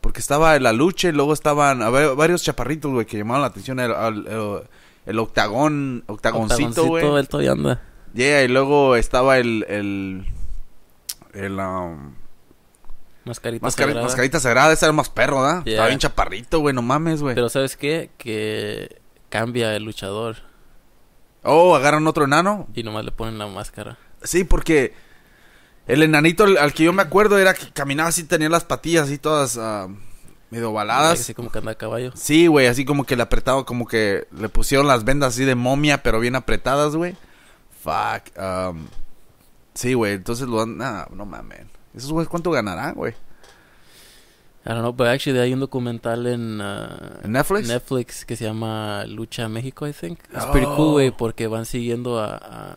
Porque estaba en la lucha y luego estaban varios chaparritos, güey, que llamaban la atención. El, el, el, el octagón, octagoncito, güey. anda. Yeah, y luego estaba el. El. el um, Mascarita, sagrada. Mascarita sagrada, ese era más perro, da Estaba bien chaparrito, güey, no mames, güey. Pero ¿sabes qué? Que cambia el luchador. Oh, agarran otro enano. Y nomás le ponen la máscara. Sí, porque el enanito al, que yo me acuerdo era que caminaba así, tenía las patillas así todas ah, medio ovaladas. Así como que anda a caballo. Sí, güey, así como que le apretaba, como que le pusieron las vendas así de momia, pero bien apretadas, güey. Fuck. Um, sí, güey, entonces lo han... no mames. ¿Esos güeyes cuánto ganarán, güey? I don't know, actually hay un documental en uh, Netflix? Netflix que se llama Lucha México, I think. Es güey, oh. porque van siguiendo a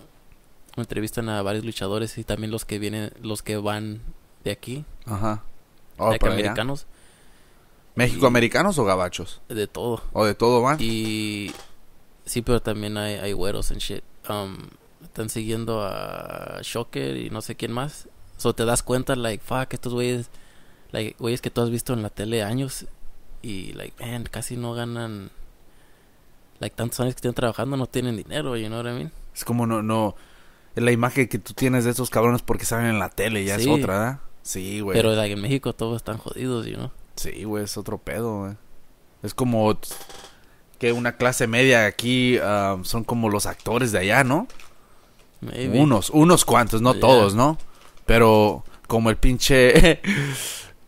entrevistan a varios luchadores y también los que vienen, los que van de aquí. Ajá. de oh, americanos. ¿México-americanos o gabachos? De todo. ¿O de todo van? Y... Sí, pero también hay, güeros en shit. Um, están siguiendo a Shocker y no sé quién más. So te das cuenta, like, fuck, estos güeyes... Like, güeyes que tú has visto en la tele años. Y, like, man, casi no ganan... Like, tantos años que están trabajando no tienen dinero, you know what I mean? Es como no, no la imagen que tú tienes de esos cabrones porque salen en la tele, ya es otra, ¿verdad? ¿eh? Sí, güey. Pero en México todos están jodidos, ¿no? Sí, güey, es otro pedo, güey. Es como que una clase media aquí ah, son como los actores de allá, ¿no? Unos, unos cuantos, no todos, ¿no? Pero como el pinche...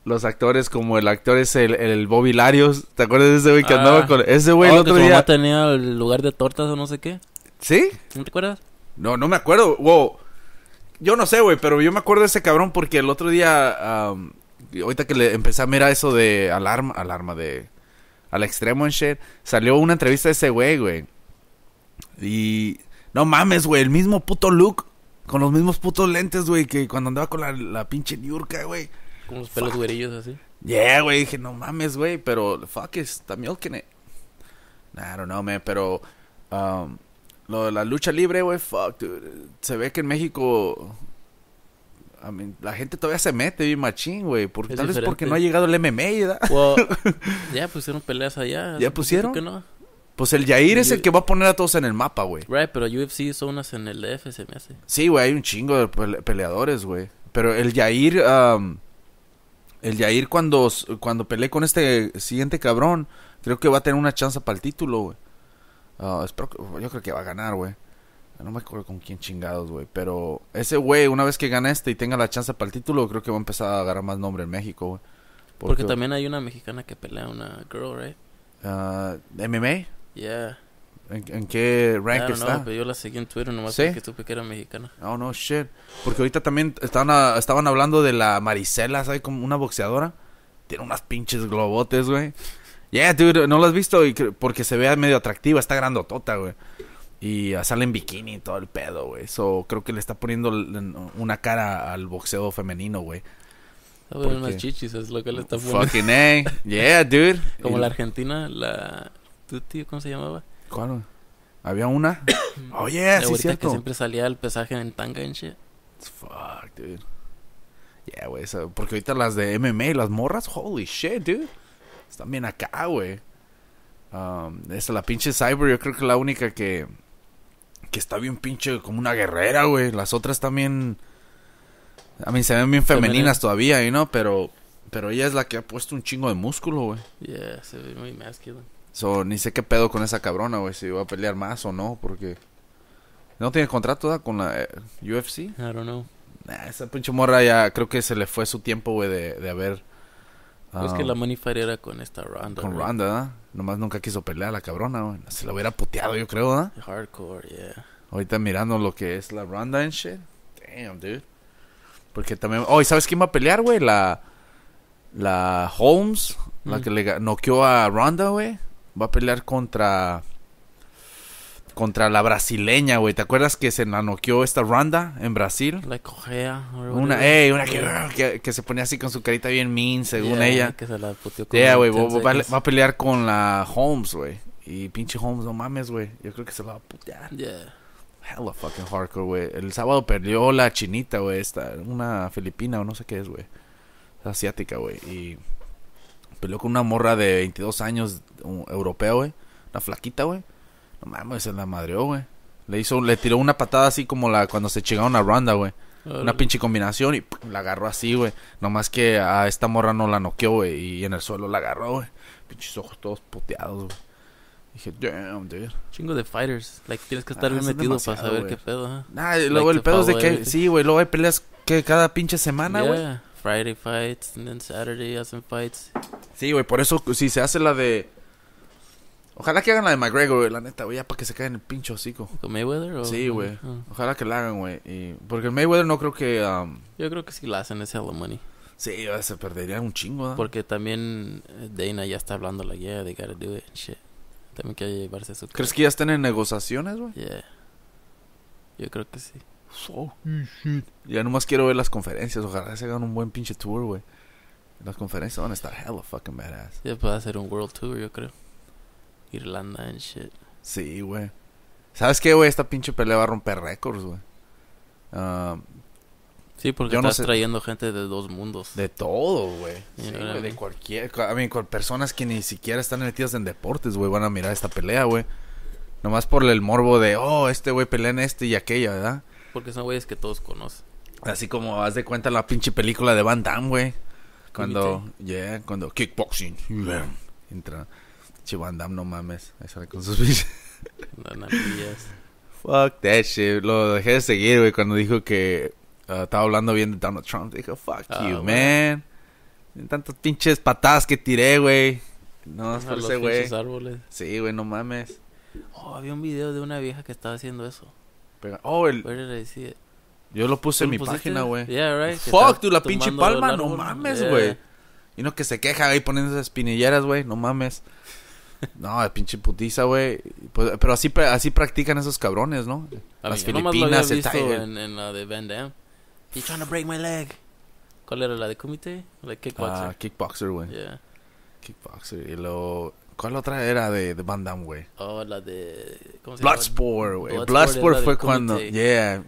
los actores, como el actor es el, el Bobby Larios. ¿Te acuerdas de ese güey que andaba ah. con... Ese güey el oh, otro que día... tenía el lugar de tortas o no sé qué. ¿Sí? ¿No te acuerdas? No, no me acuerdo. Wow. Yo no sé, güey, pero yo me acuerdo de ese cabrón porque el otro día, ahorita que le empecé a mirar eso de alarma, alarma de... Al extremo en shit, salió una entrevista de ese güey, güey. Y... No mames, güey, el mismo puto look, con los mismos putos lentes, güey, que cuando andaba con la, pinche Niurka, güey. Con los pelos güerillos así. Yeah, güey, dije, no mames, güey, pero fuck is the que, I don't pero... Um, lo la lucha libre, güey, fuck, Se ve que en México. la gente todavía se mete bien machín, güey. Tal vez porque no ha llegado el MMA, ¿verdad? ya pusieron peleas allá. ¿Ya pusieron? Que no. Pues el Yair es el que va a poner a todos en el mapa, güey. Right, pero UFC son unas en el DF, se me hace. Sí, güey, hay un chingo de peleadores, güey. Pero el Yair, um, el Yair cuando, cuando pelee con este siguiente cabrón, creo que va a tener una chance para el título, güey. Ah, espero yo creo que va a ganar, güey. No me acuerdo con quién chingados, güey. Pero ese güey, una vez que gane este y tenga la chance para el título, creo que va a empezar a agarrar más nombre en México, güey. Porque, también hay una mexicana que pelea una girl, right? Ah, MMA? Yeah. ¿En, qué rank está? No, yo la seguí en Twitter nomás porque que era mexicana. Oh, no, shit. Porque ahorita también estaban, ah, estaban hablando de la Maricela ¿sabes? Como una boxeadora. Tiene unas pinches globotes, güey. Yeah, dude, no lo has visto y porque se vea medio atractiva, está grandotota, güey. Y sale en bikini y todo el pedo, güey. Eso creo que le está poniendo una cara al boxeo femenino, güey. Está poniendo unas chichis, es lo que le está poniendo. Fucking eh, Yeah, dude. Como la Argentina, la. ¿tú, tío cómo se llamaba? ¿Cuál, ¿Había una? oh, yeah, sí, cierto. que siempre salía el pesaje en tanga en shit. Fuck, dude. Yeah, güey. Porque ahorita las de MMA, las morras, holy shit, dude. Están bien acá, güey. Um, es la pinche Cyber, yo creo que la única que. Que está bien pinche como una guerrera, güey. Las otras también. A mí se ven bien femeninas todavía, todavía, ¿no? Pero. Pero ella es la que ha puesto un chingo de músculo, güey. Yeah, se ve muy masculine. So, ni sé qué pedo con esa cabrona, güey. Si va a pelear más o no, porque. ¿No tiene contrato con la eh, UFC? I don't know. esa pinche morra ya creo que se le fue su tiempo, güey, de, de haber es que ah, la Money era con esta Ronda. Con Ronda, Nomás nunca quiso pelear a la cabrona, güey. Se la hubiera puteado, yo creo, Hardcore, yeah. Ahorita mirando lo que es la Ronda and shit. Damn, dude. Porque también. Oh, sabes quién va a pelear, güey? La. La Holmes, la mm. que le noqueó a Ronda, güey. Va a pelear contra contra la brasileña, güey. ¿Te acuerdas que se noqueó esta ronda en Brasil? La cojea. Una, ey, una que, que, se ponía así con su carita bien mean, según ella. Que se la puteó con güey, va, a pelear con la Holmes, güey. Y pinche Holmes, no mames, güey. Yo creo que se la va a putear. Yeah. Hella fucking hardcore, güey. El sábado perdió la chinita, güey. Esta, una filipina o no sé qué es, güey. Asiática, güey. Y peleó con una morra de 22 años, Europea, europeo, güey. Una flaquita, güey. No mames, se la madreó, güey. Le hizo, le tiró una patada así como la cuando se llegaron a Ronda, güey. Una pinche combinación y la agarró así, güey. Nomás que a esta morra no la noqueó, güey. Y en el suelo la agarró, güey. Pinches ojos todos puteados, güey. Dije, damn, dude. Chingo de fighters. Like, tienes que estar ah, bien metido para saber qué pedo, ¿eh? Nah, luego el pedo es de que. Sí, güey, luego hay peleas que cada pinche semana, güey. Friday fights, and then Saturday hacen fights. Sí, güey, por eso si se hace la de Ojalá que hagan la de McGregor, la neta, güey, ya para que se en el pincho hocico. ¿Con Mayweather Sí, güey. Ah. Ojalá que la hagan, güey. Y... Porque Mayweather no creo que... Um... Yo creo que si la hacen es Hello money. Sí, se perdería un chingo, ¿no? Porque también eh, Dana ya está hablando la like, yeah, they gotta do it shit. También quiere llevarse su... ¿Crees que ya están en negociaciones, güey? Yeah. Yo creo que sí. So... shit. Ya nomás quiero ver las conferencias. Ojalá se hagan un buen pinche tour, güey. Las conferencias van a estar hella fucking badass. Ya puede hacer un world tour, yo creo. Irlanda and shit. Sí, güey. ¿Sabes qué, güey? Esta pinche pelea va a romper récords, güey. Ah, sí, porque estás trayendo gente de dos mundos. De todo, güey. Sí, de cualquier... A mí, personas que ni siquiera están metidas en deportes, güey, van a mirar esta pelea, güey. Nomás por el morbo de, oh, este güey pelea en este y aquella, ¿verdad? Porque son güeyes que todos conocen. Así como haz de cuenta la pinche película de Van Damme, güey. Cuando, yeah, cuando kickboxing, Entra. Chivandam, no mames. Ahí sale con sus bichos. Fuck that shit. Lo dejé de seguir, güey, cuando dijo que ah, estaba hablando bien de Donald Trump. Dijo... fuck ah, you, man. Tantas pinches patadas que tiré, güey. No, es por ese güey. Sí, güey, no mames. Oh, había un video de una vieja que estaba haciendo eso. Pero, oh, el... Yo lo puse en mi página, güey. Yeah, right. Fuck, tú, la pinche palma, no mames, güey. Y no que se queja ahí poniendo esas pinilleras, güey, no mames. No, pinche putiza, güey. Pues, pero así, así practican esos cabrones, ¿no? Las Filipinas, yo lo en, la de Van Damme. He's trying to break my leg. ¿Cuál era la de Kumite? La de kickboxer. Ah, kickboxer, güey. Yeah. Kickboxer. Y luego. ¿Cuál otra era de, de Van Damme, güey? Oh, la de. ¿cómo se Bloodsport, güey. Bloodsport, fue cuando. Yeah.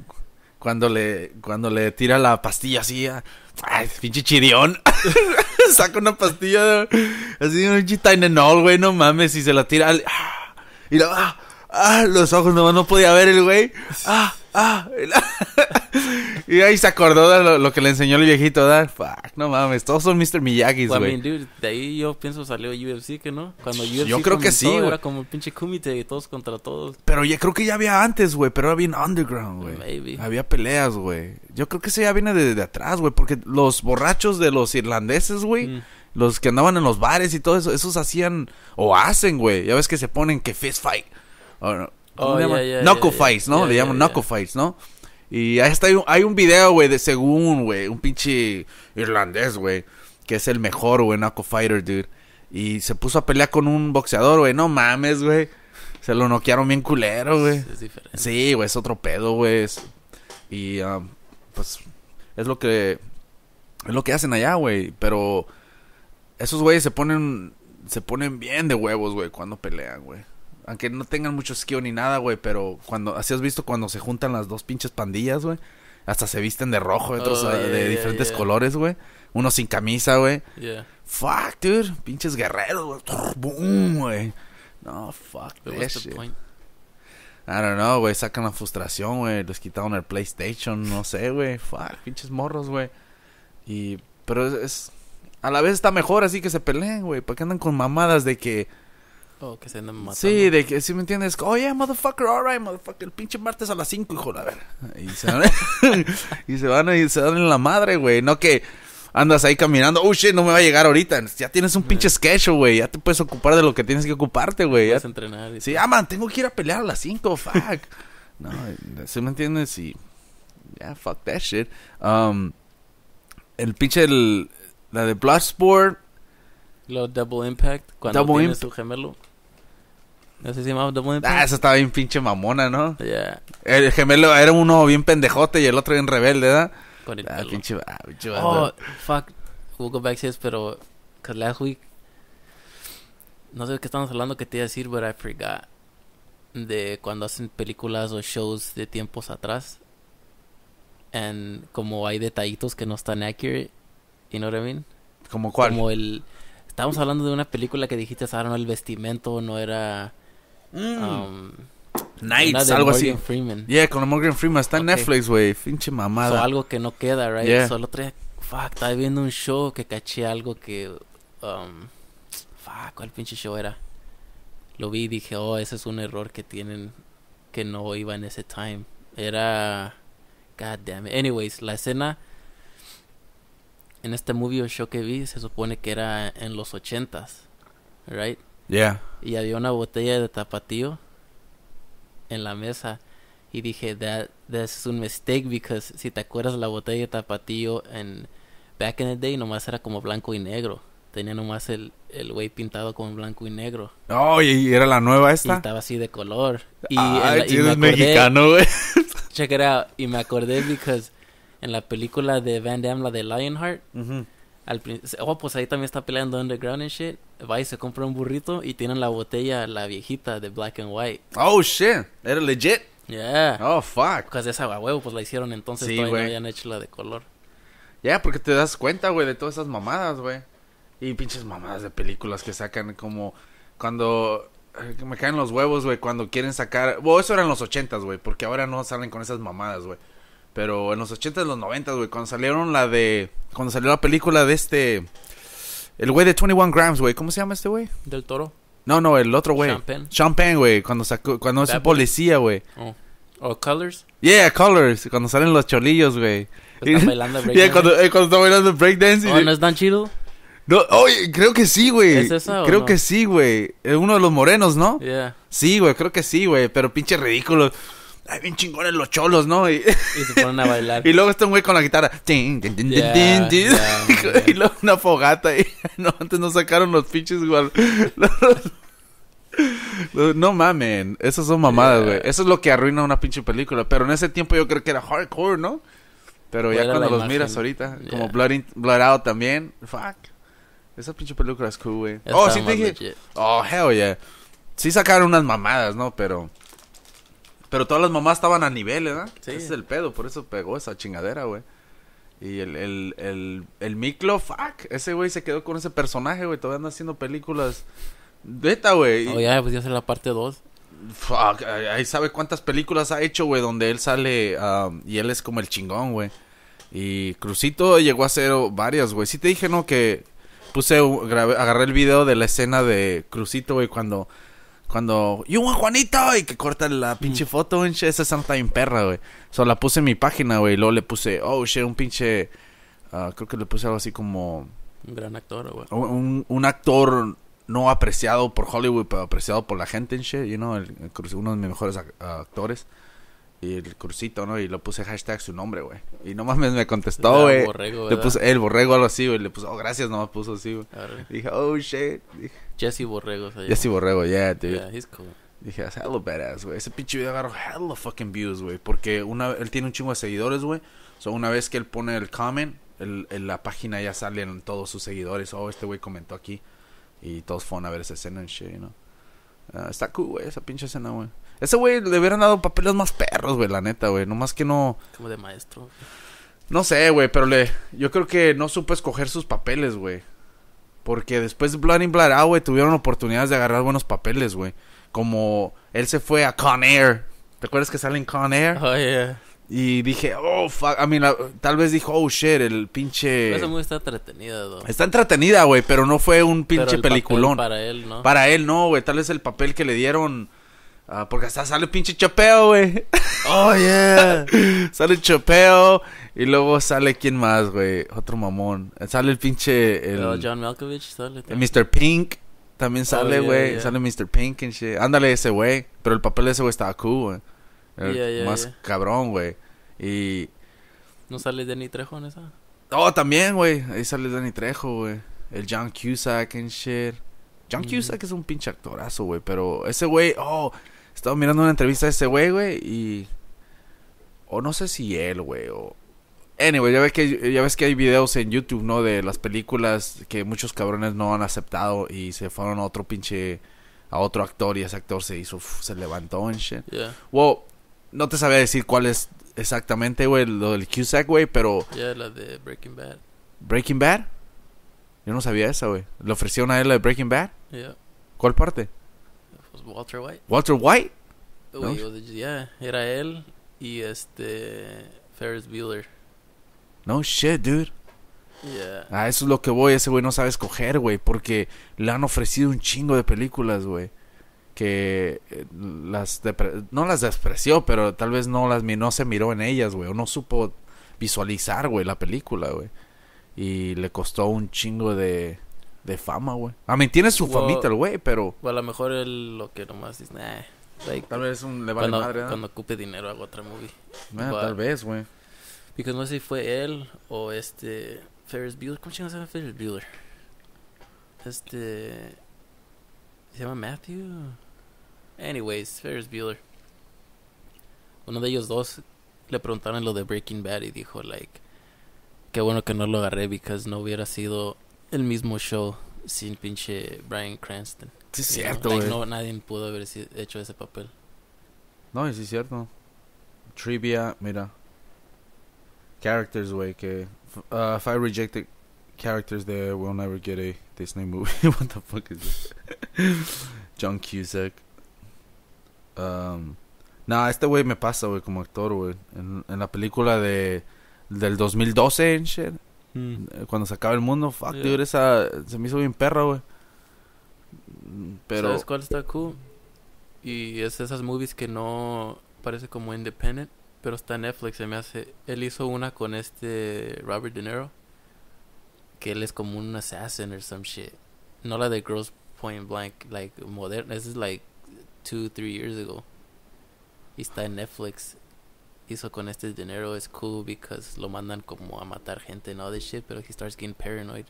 Cuando le, cuando le tira la pastilla así. A, Ay, pinche chirión. Saca una pastilla así, un chitainenol güey, no mames. Y se la tira. Ah, y la... Ah, ah, los ojos nomás no podía ver el güey. Ah, ah. y ahí se acordó de lo, que le enseñó el viejito, ¿verdad? Fuck, no mames, todos son Mr. Miyagis, güey. de ahí yo pienso salió UFC, que no? Cuando UFC yo creo Era como el pinche comité todos contra todos. Pero yo creo que ya había antes, güey, pero era bien underground, güey. Había peleas, güey. Yo creo que eso ya viene desde atrás, güey, porque los borrachos de los irlandeses, güey. Mm. los que andaban en los bares y todo eso, esos hacían o hacen, güey. Ya ves que se ponen que fist fight. Oh, ¿Cómo oh, fights, ¿no? Le llaman knuckle fights, ¿no? Y ahí está, hay un, video, güey, de según, güey, un pinche irlandés, güey, que es el mejor, güey, knuckle fighter, dude. Y se puso a pelear con un boxeador, güey, no mames, güey. Se lo noquearon bien culero, güey. Sí, güey, es otro pedo, güey. Y, um, pues, es lo que, es lo que hacen allá, güey. Pero esos güeyes se ponen, se ponen bien de huevos, güey, cuando pelean, güey. Aunque no tengan mucho skill ni nada, güey, pero cuando, así has visto cuando se juntan las dos pinches pandillas, güey. Hasta se visten de rojo, otros de oh, diferentes colores, güey. Uno sin camisa, güey. Fuck, dude. Pinches guerreros, güey. No, fuck that I don't know, güey. Sacan la frustración, güey. Les quitaron el PlayStation, no sé, güey. Fuck, pinches morros, güey. Y, pero es, A la vez está mejor así que se peleen, güey. ¿Para qué andan con mamadas de que Oh, que se Sí, de que, si me entiendes? Oye, motherfucker, alright, motherfucker, el pinche martes a las 5, hijo, a ver. Y se van, y se van y se dan en la madre, güey. No que andas ahí caminando, oh shit, no me va a llegar ahorita. Ya tienes un pinche sketch, güey. Ya te puedes ocupar de lo que tienes que ocuparte, güey. Ya entrenar. sí, ah, man, tengo que ir a pelear a las 5, fuck. no, si me entiendes? Y. Yeah, fuck that shit. Um, el pinche, el, la de Bloodsport. Lo Double Impact, cuando double tiene su gemelo. No sé si me the Moon. Ah, eso estaba bien pinche mamona, ¿no? El gemelo era uno bien pendejote y el otro bien rebelde, ¿verdad? Con el ah, Pinche, ah, pinche Oh, fuck. We'll go back to pero... last week... No sé de qué estamos hablando que te iba a decir, but I forgot. De cuando hacen películas o shows de tiempos atrás. And como hay detallitos que no están accurate. You know what I mean? ¿Como cuál? Como el... Estábamos hablando de una película que dijiste, ahora no, el vestimento no era Mm. Um, Nights, algo así. Freeman. Yeah, con Morgan Freeman. Está en Netflix, wey, pinche mamada. algo que no queda, right? Solo trae. Fuck, estaba viendo un show que caché algo que. Um, fuck, ¿cuál pinche show era? Lo vi y dije, oh, ese es un error que tienen. Que no iba en ese time. Era. God damn it. Anyways, la escena. En este movie o show que vi, se supone que era en los ochentas. Right? Y había una botella de tapatío en la mesa. Y dije, that, that's a mistake because si te acuerdas la botella de tapatío en back in the day nomás era como blanco y negro. Tenía nomás el, el güey pintado con blanco y negro. Oh, y era la nueva esta. Y estaba así de color. Y, Ay, y me mexicano, güey. Check it out. Y me acordé because en la película de Van Damme, la de Lionheart, al oh, pues ahí también está peleando Underground and shit. Va y se compra un burrito y tienen la botella, la viejita de Black and White. Oh shit, era legit. Yeah. Oh fuck. Pues esa huevo, pues la hicieron entonces sí, todavía no habían hecho la de color. Ya, porque te das cuenta, güey, de todas esas mamadas, güey. Y pinches mamadas de películas que sacan como cuando eh, me caen los huevos, güey, cuando quieren sacar. Bueno, eso eran los ochentas, güey, porque ahora no salen con esas mamadas, güey. Pero en los 80 y los 90, güey, cuando salieron la de. Cuando salió la película de este. El güey de 21 Grams, güey. ¿Cómo se llama este güey? Del toro. No, no, el otro güey. Champagne. Champagne, güey. Cuando, sacó, cuando es policía, güey. Oh. oh. Colors? Yeah, Colors. Cuando salen los cholillos, güey. Está bailando cuando, eh, cuando está bailando breakdance. Oh, ¿No es tan chido? No, oye, creo que sí, güey. ¿Es Creo que sí, güey. Es uno de los morenos, ¿no? Yeah. Sí, güey, creo que sí, güey. Pero pinche ridículo ay, bien chingones los cholos, ¿no? Y, se ponen a bailar. y luego está un güey con la guitarra. y luego una fogata. Y, no, antes no sacaron los pinches igual. No mamen, esas son mamadas, güey. Eso es lo que arruina una pinche película. Pero en ese tiempo yo creo que era hardcore, ¿no? Pero ya cuando los miras ahorita, como Blood, Out también, fuck. Esa pinche película es cool, güey. Oh, sí te dije. Oh, hell yeah. Sí sacaron unas mamadas, ¿no? Pero pero todas las mamás estaban a nivel, ¿verdad? Sí. Ese es el pedo, por eso pegó esa chingadera, güey. Y el, el, el, el Miklo, fuck, ese güey se quedó con ese personaje, güey. Todavía anda haciendo películas. Beta, güey. Oh, ya, pues ya es la parte 2. Fuck, ahí sabe cuántas películas ha hecho, güey, donde él sale um, y él es como el chingón, güey. Y Crucito llegó a hacer varias, güey. Sí te dije, ¿no? Que puse, agarré el video de la escena de Crucito, güey, cuando cuando, y un Juanito, y que corta la mm. pinche foto, güey. esa santa bien perra, güey. Solo la puse en mi página, güey, luego le puse, oh, shit, un pinche, ah, creo que le puse algo así como... Un gran actor, güey. Un, actor no apreciado por Hollywood, pero apreciado por la gente, shit, you know, el, uno de mis mejores actores. Y el cursito, ¿no? Y lo puse hashtag su nombre, güey. Y nomás me, me contestó, güey. Le puse el borrego, algo así, güey. Le puse, oh, gracias, nomás puso así, güey. Dije, oh, shit. Jesse Borrego. Jesse Borrego, yeah, dude. Yeah, he's cool. Dije, hello badass, güey. Ese pinche video agarró hello fucking views, güey. Porque una, él tiene un chingo de seguidores, güey. So, una vez que él pone el comment, el, en la página ya salen todos sus seguidores. Oh, este güey comentó aquí. Y todos fueron a ver esa escena and shit, you know. Ah, está cool, güey, esa pinche escena, güey. Ese güey le hubieran dado papeles más perros, güey, la neta, güey. Nomás que no. Como de maestro. No sé, güey, pero le. Yo creo que no supo escoger sus papeles, güey. Porque después de Blood in Blood ah, güey, tuvieron oportunidades de agarrar buenos papeles, güey. Como él se fue a Con Air. ¿Te acuerdas que sale en Con Air? Oh, yeah. Y dije, oh, fuck. I mean, tal vez dijo, oh, shit, el pinche... Esa movie está entretenida, güey. Está entretenida, güey, pero no fue un pinche peliculón. para él, ¿no? Para él, no, güey. Tal vez el papel que le dieron... Ah, porque hasta sale pinche chapeo, güey. Oh, yeah. sale chopeo. chapeo y luego sale quién más, güey. Otro mamón. Sale el pinche. El, John Malkovich sale. También. Mr. Pink también oh, sale, güey. Sale Mr. Pink and shit. Ándale ese güey. Pero el papel de ese güey estaba cool, güey. más cabrón, güey. Y. ¿No sale Danny Trejo en esa? Oh, también, güey. Ahí sale Danny Trejo, güey. El John Cusack and shit. John mm-hmm. Cusack es un pinche actorazo, güey. Pero ese güey, oh. Estaba mirando una entrevista de ese güey, güey. Y. O no sé si él, güey. O Anyway, ya ves, que, ya ves que hay videos en YouTube, ¿no? De las películas que muchos cabrones no han aceptado y se fueron a otro pinche... A otro actor y ese actor se hizo... Se levantó en shit. no te sabía decir cuál es exactamente, güey, lo del Cusack, güey, pero... la de Breaking Bad. ¿Breaking Bad? Yo no sabía esa, güey. ¿Le ofrecieron a él la de Breaking Bad? Yeah. ¿Cuál parte? Pues Walter White. ¿Walter White? era él y este... Ferris Bueller. No shit, dude. Ah, eso es lo que voy. Ese güey no sabe escoger, güey. Porque le han ofrecido un chingo de películas, güey. Que eh, las no las despreció, pero tal vez no las no se miró en ellas, güey. O no supo visualizar, güey, la película, güey. Y le costó un chingo de, de fama, güey. A mí tiene su famita el güey, pero. a lo mejor lo que nomás dice, tal vez un, le vale madre, Cuando ocupe dinero hago otra movie. Ah, tal vez, güey. Porque no sé si fue él o este Ferris Bueller. ¿Cómo se llama Ferris Bueller? Este. ¿Se llama Matthew? Anyways, Ferris Bueller. Uno de ellos dos le preguntaron lo de Breaking Bad y dijo, like, qué bueno que no lo agarré, because no hubiera sido el mismo show sin pinche Brian Cranston. Sí, es cierto, no, nadie pudo haber hecho ese papel. No, sí, es cierto. Trivia, mira, characters, wey que uh, if I reject the characters there, we'll never get a Disney movie. what the fuck is this? John Cusack. Um, nah, este wey me pasa, güey, como actor, güey. En, la película de del 2012, en shit. Hmm. Cuando se acaba el mundo, fuck, dude, esa se me hizo bien perra, güey. Pero... ¿Sabes cuál está cool? Y es esas movies que no parece como independent pero está en Netflix, se me hace. Él hizo una con este Robert De Niro, que él es como un assassin or some shit. No la de Gross Point Blank, like Modern... This is like two, three years ago. Y está en Netflix. Hizo con este De Niro, es cool because lo mandan como a matar gente and all this shit, pero he starts getting paranoid.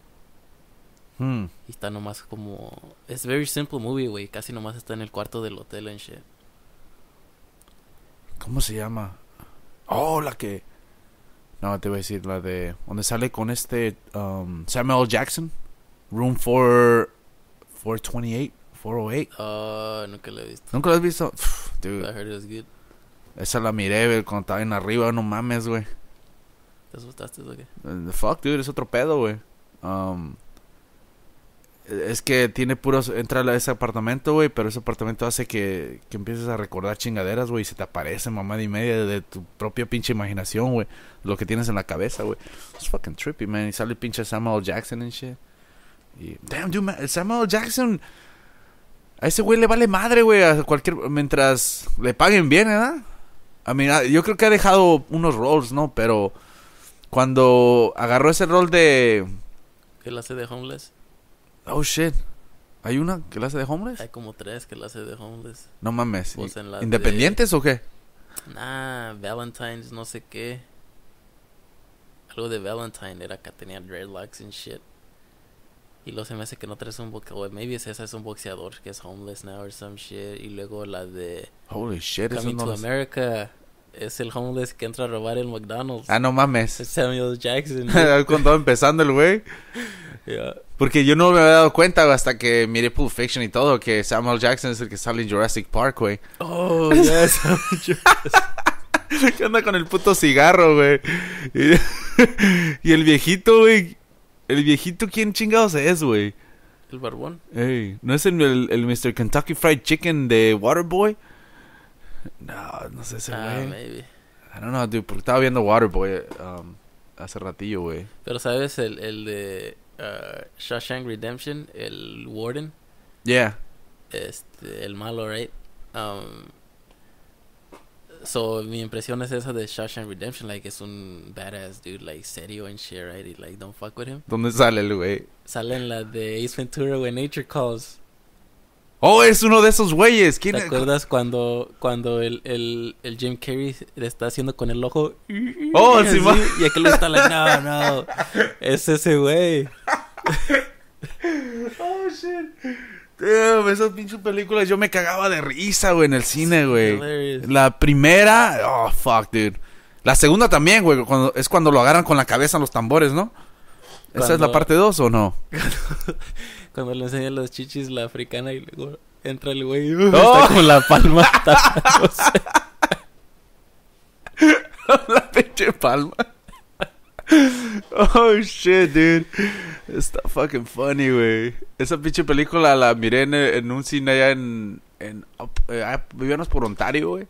Hmm. Y está nomás como. Es very simple movie, güey. Casi nomás está en el cuarto del hotel and shit. ¿Cómo se llama? Oh, la que. No, te voy a decir la de. Donde sale con este. Um, Samuel Jackson. Room 4. 428. 408. Oh, ah, nunca la he visto. ¿Nunca la has visto? dude. Esa la miré, güey, cuando estaba en arriba, no mames, güey. ¿Te asustaste o qué? qué? Uh, fuck, dude, es otro pedo, güey. Um, es que tiene puros. Entra a ese apartamento, güey. Pero ese apartamento hace que, que empieces a recordar chingaderas, güey. Y se te aparece mamá y media de, tu propia pinche imaginación, güey. Lo que tienes en la cabeza, güey. Es fucking trippy, man. Y sale pinche Samuel Jackson and shit. Y, damn, dude, Samuel Jackson. A ese güey le vale madre, güey. A cualquier. Mientras le paguen bien, ¿verdad? ¿eh? A mí, ah, yo creo que ha dejado unos roles, ¿no? Pero. Cuando agarró ese rol de. ¿Qué la hace de homeless? Oh shit. ¿Hay una que la hace de homeless? Hay como tres que la hace de homeless. No mames. Pues ¿Independientes o qué? Nah, Valentine's, no sé qué. Algo de Valentine era que tenía dreadlocks and shit. Y luego se me hace que no traes un boxeador. Maybe es esa es un boxeador que es homeless now or some shit. Y luego la de. Holy shit, Coming to America. Es el homeless que entra a robar el McDonald's. Ah, no mames. Samuel Jackson. Cuando contado empezando el güey. yeah. Porque yo no me había dado cuenta hasta que miré Pulp Fiction y todo, que Samuel Jackson es el que sale en Jurassic Park, güey. Oh, yes Samuel Jackson. ¿Qué anda con el puto cigarro, güey? Y, el viejito, güey. El viejito, ¿quién chingados es, güey? El barbón. ¿no es el, el, Mr. Kentucky Fried Chicken de Waterboy? No, no sé ese ah, güey. Ah, maybe. I don't know, dude, porque estaba viendo Waterboy um, hace ratillo, güey. Pero, ¿sabes? El, el de uh, Shawshank Redemption, el Warden. Yeah. Este, el malo, right? Um, so, mi impresión es esa de Shawshank Redemption. Like, es un badass dude, like, serio and shit, right? like, don't fuck with him. ¿Dónde sale el güey? Sale en la de Ace Ventura, When Nature Calls. Oh, es uno de esos güeyes. ¿Quién ¿Te acuerdas cuando, cuando el, el, el, Jim Carrey le está haciendo con el ojo? Oh, sí, y aquel está like, no, no. Es ese güey. oh, shit. Damn, esas pinches películas yo me cagaba de risa, güey, en el cine, güey. La primera, oh, fuck, dude. La segunda también, güey, es cuando lo agarran con la cabeza en los tambores, ¿no? ¿Esa es la parte 2 o no? cuando le enseñan los chichis la africana y luego entra el güey está ¡Oh! con la palma la pinche palma Oh shit, dude. Está fucking funny, güey. Esa pinche película la miré en, un cine allá en. en, eh, vivíamos por Ontario, güey.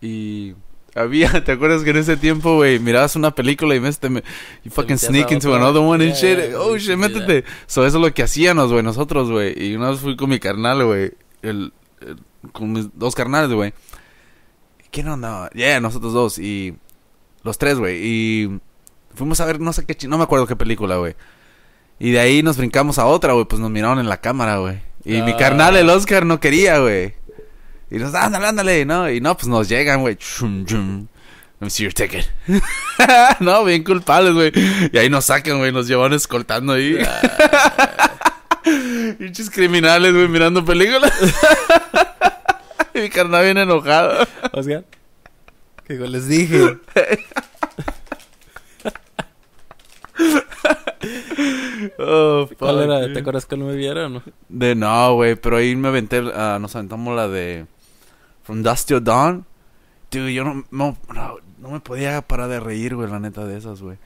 Y había, ¿te acuerdas que en ese tiempo, güey, mirabas una película y me, you fucking sneak into another one and shit? oh shit, métete. So, eso es lo que hacíamos, güey, nosotros, güey. Y una vez fui con mi carnal, güey. El, con mis dos carnales, güey. ¿Quién andaba? Yeah, nosotros dos. Y los tres, güey. Y fuimos a ver, no sé qué, no me acuerdo qué película, güey. Y de ahí nos brincamos a otra, güey. Pues nos miraron en la cámara, güey. Y mi ah. carnal, el Oscar, no quería, güey. Y nos, ándale, ándale, ¿no? Y no, pues nos llegan, güey. Let me see your ticket. no, bien culpables, güey. Y ahí nos sacan, güey. Nos llevan escoltando ahí. chis criminales, güey, mirando películas. y mi carnal bien enojado. sea, que les dije. oh, ¿Cuál era? ¿Te acuerdas no me vieron? De no, güey, pero ahí me aventé, ah, nos aventamos la de From Dust Till Dawn. Dude, yo no, no, me podía parar de reír, güey, la neta de esas, güey.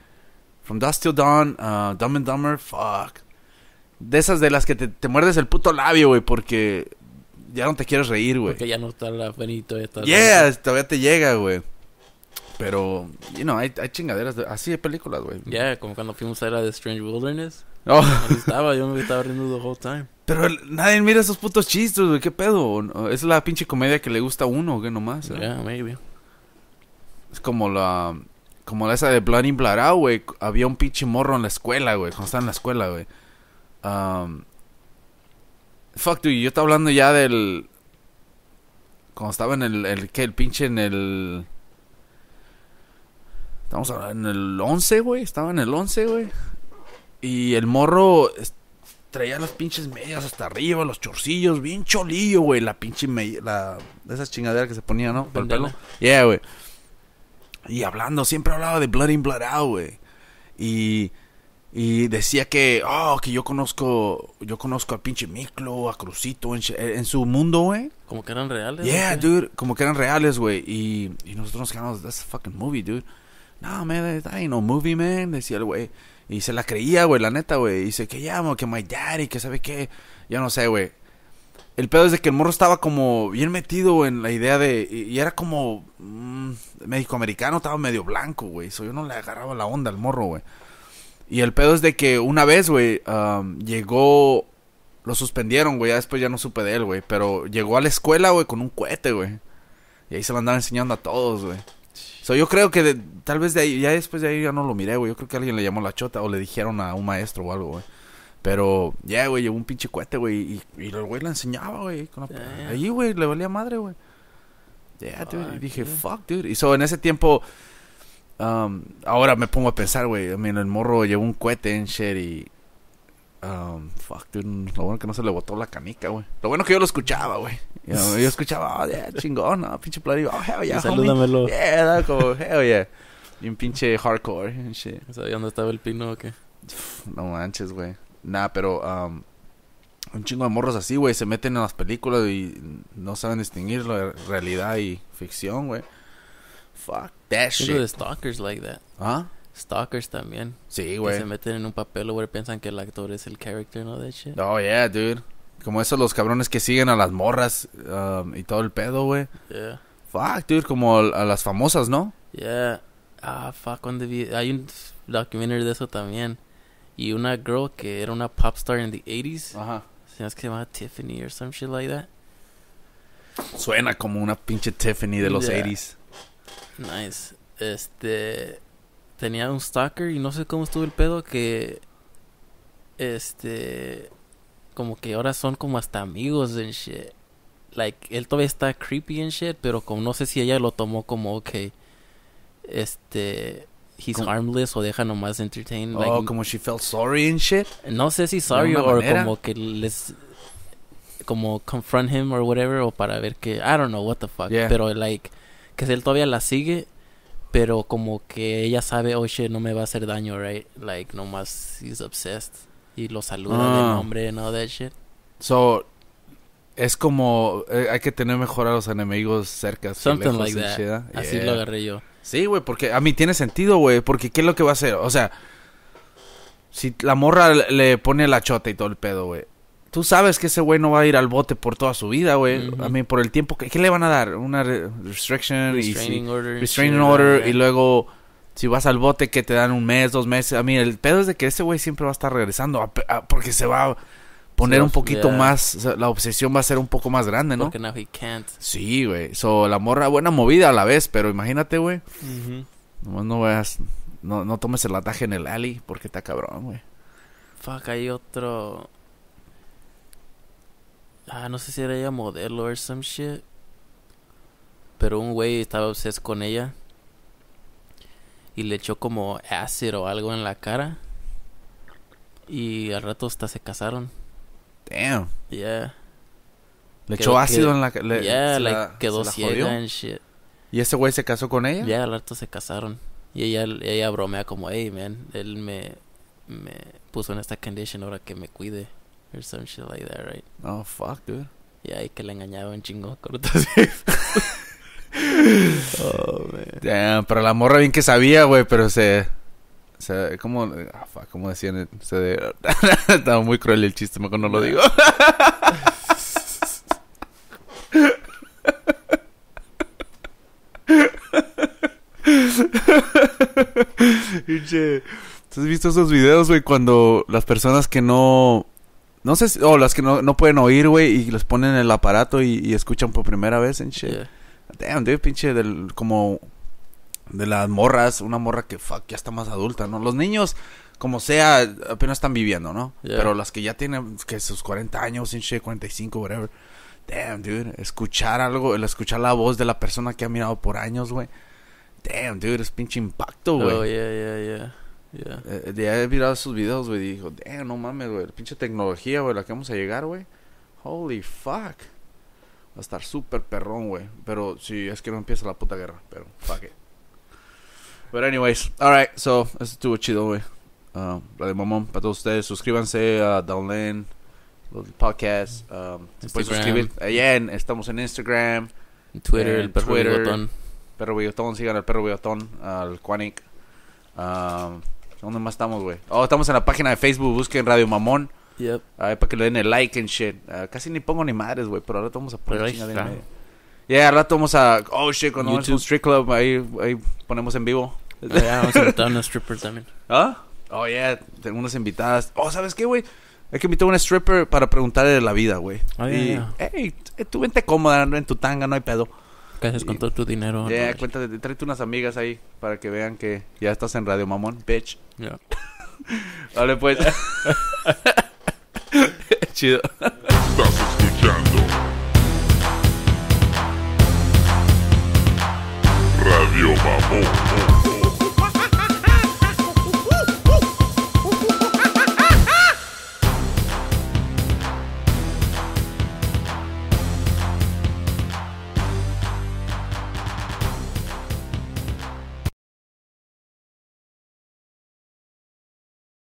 From Dust Till Dawn, uh, Dumb and Dumber, fuck. De esas de las que te, muerdes el puto labio, güey, porque ya no te quieres reír, güey. Porque ya no está la penito, Yeah, todavía te llega, güey. Pero, you know, hay, chingaderas de, así de películas, güey. Yeah, como cuando fuimos a la de Strange Wilderness. No. Oh. estaba, yo me estaba riendo the whole time. Pero nadie mira esos putos chistos, güey. ¿Qué pedo? Es la pinche comedia que le gusta a uno, güey, nomás. ¿eh? Es como la. Como la esa de Blood in güey. Había un pinche morro en la escuela, güey. Cuando estaba en la escuela, güey. Um, fuck, dude. Yo estaba hablando ya del. Cuando estaba en el. el ¿Qué? El pinche en el. Estamos en el 11, güey. Estaba en el 11, güey. Y el morro traía las pinches medias hasta arriba, los chorcillos, bien cholillo, güey. La pinche media, la, esas chingaderas que se ponía, ¿no? Para Yeah, güey. Y hablando, siempre hablaba de Blood in, Blood out, güey. Y, y decía que, oh, que yo conozco, yo conozco a pinche Miklo, a Crucito, en, su mundo, güey. Como que eran reales. Yeah, dude, como que eran reales, güey. Y, y nosotros nos quedamos, that's a fucking movie, dude. No, man, that ain't no movie, man, decía el güey. Y se la creía, güey, la neta, güey. Y Dice que llamo, que my daddy, que sabe qué. Yo no sé, güey. El pedo es de que el morro estaba como bien metido en la idea de. Y, era como. Mmm, México-americano, estaba medio blanco, güey. So, yo no le agarraba la onda al morro, güey. Y el pedo es de que una vez, güey, um, llegó. Lo suspendieron, güey. Ya después ya no supe de él, güey. Pero llegó a la escuela, güey, con un cohete, güey. Y ahí se lo andaban enseñando a todos, güey. So, yo creo que tal vez de ahí, ya después de ahí ya no lo miré, güey. Yo creo que alguien le llamó la chota o le dijeron a un maestro o algo, güey. Pero, ya, yeah, güey, llevó un pinche cuete, güey. Y, y el güey la enseñaba, güey. Ahí, güey, le valía madre, güey. ya dude. y dije, fuck, dude. Y so, en ese tiempo, um, ahora me pongo a pensar, güey. I el morro llevó un cohete en shit y Um, fuck, dude. Lo bueno que no se le botó la canica, güey. Lo bueno que yo lo escuchaba, güey. Yo, escuchaba, oh, yeah, chingón, no, pinche platillo. Oh, hell yeah, Salúdamelo. Yeah, como, hell yeah. Y un pinche hardcore and shit. ¿Sabía dónde estaba el pino o qué? No manches, güey. Nah, pero um, un chingo de morros así, güey. Se meten en las películas y no saben distinguir la realidad y ficción, güey. Fuck that shit. People stalkers like that. ¿Ah? Stalkers también. Sí, güey. Que se meten en un papel, güey, piensan que el actor es el character, ¿no? That shit. Oh, yeah, dude. Como esos los cabrones que siguen a las morras um, y todo el pedo, güey. Yeah. Fuck, dude, como a las famosas, ¿no? Yeah. Ah, fuck, cuando vi... Hay un documentary de eso también. Y una girl que era una pop star en the 80s. Ajá. Se que se Tiffany o some shit like that. Suena como una pinche Tiffany de los 80s. Nice. Este tenía un stalker y no sé cómo estuvo el pedo que este como que ahora son como hasta amigos en shit. Like él todavía está creepy en shit, pero como no sé si ella lo tomó como ok este he's harmless o deja nomás entertain oh, como she felt sorry and shit. No sé si sorry o como que les como confront him or whatever o para ver que I don't know what the fuck, pero like que él todavía la sigue pero como que ella sabe, oye oh, no me va a hacer daño, right? Like, nomás, he's obsessed. Y lo saluda de ah. nombre and all that shit. So, es como, eh, hay que tener mejor a los enemigos cerca. Something lejos, like that. Así lo agarré yo. Sí, güey, porque a mí tiene sentido, güey, porque ¿qué es lo que va a hacer? O sea, si la morra le pone la chota y todo el pedo, güey tú sabes que ese güey no va a ir al bote por toda su vida, güey. A mí, por el tiempo que... ¿Qué le van a dar? Una restriction... Restraining y, order. Restraining order. Y luego, si vas al bote, que te dan un mes, dos meses. A mí, el pedo es de que ese güey siempre va a estar regresando. porque se va a poner un poquito más... la obsesión va a ser un poco más grande, ¿no? Porque Sí, güey. So, la morra, buena movida a la vez. Pero imagínate, güey. no veas... No, no tomes el ataje en el alley porque está cabrón, güey. Fuck, hay otro Ah, no sé si era ella modelo o some shit. Pero un güey estaba obses con ella. Y le echó como ácido o algo en la cara. Y al rato hasta se casaron. Damn. Yeah. Le echó ácido en la cara. Yeah, like, quedó ciega shit. ¿Y ese güey se casó con ella? Ya, yeah, al rato se casaron. Y ella, ella bromea como, hey, man, él me, me puso en esta condition ahora que me cuide or some shit like that, right? Oh fuck, dude. Yeah, y que le engañaba un chingo corto oh, man. Damn, pero la morra bien que sabía, güey, pero se se como ah, fuck, ¿cómo decían? Se estaba muy cruel el chiste, mejor no lo digo. ¿Tú has visto esos videos, güey, cuando las personas que no no sé o las que no, no pueden oír, güey, y les ponen el aparato y, escuchan por primera vez en shit. Damn, dude, pinche del, como de las morras, una morra que fuck, ya está más adulta, ¿no? Los niños, como sea, apenas están viviendo, ¿no? Pero las que ya tienen que sus 40 años, en shit, 45, whatever. Damn, dude, escuchar algo, escuchar la voz de la persona que ha mirado por años, güey. Damn, dude, es pinche impacto, güey. Oh, yeah, yeah, yeah. Yeah. Eh, de haber mirado sus videos, güey, dijo, damn, no mames, güey, pinche tecnología, güey, la que vamos a llegar, güey. Holy fuck. Va a estar súper perrón, güey. Pero si es que no empieza la puta guerra, pero fuck it. But anyways, alright, so, esto estuvo chido, güey. Um, la de mamón, para todos ustedes, suscríbanse a Downland, los podcasts. Um, pueden suscribir. Eh, ya, estamos en Instagram, Twitter, el perro Twitter, bigotón. Perro bigotón, sigan al perro bigotón, al Quanic. Um, ¿Dónde más estamos, güey? Oh, estamos en la página de Facebook, busquen Radio Mamón. Yep. Ahí para que le den el like and shit. Ah, casi ni pongo ni madres, güey, pero ahora vamos a poner chingada en Ya, al rato vamos a. Oh shit, cuando vamos a un strip club, ahí, ahí ponemos en vivo. Oh, vamos a invitar a unos strippers también. ¿Ah? Oh, yeah, tengo unas invitadas. Oh, ¿sabes qué, güey? Hay que invitar a una stripper para preguntarle de la vida, güey. Oh, ah, yeah, hey, tú vente cómoda en tu tanga, no hay pedo con todo tu dinero? Ya, cuéntate, tráete unas amigas ahí para que vean que ya estás en Radio Mamón, bitch. Ya. Yeah. pues. Chido. Estás escuchando. Radio Mamón.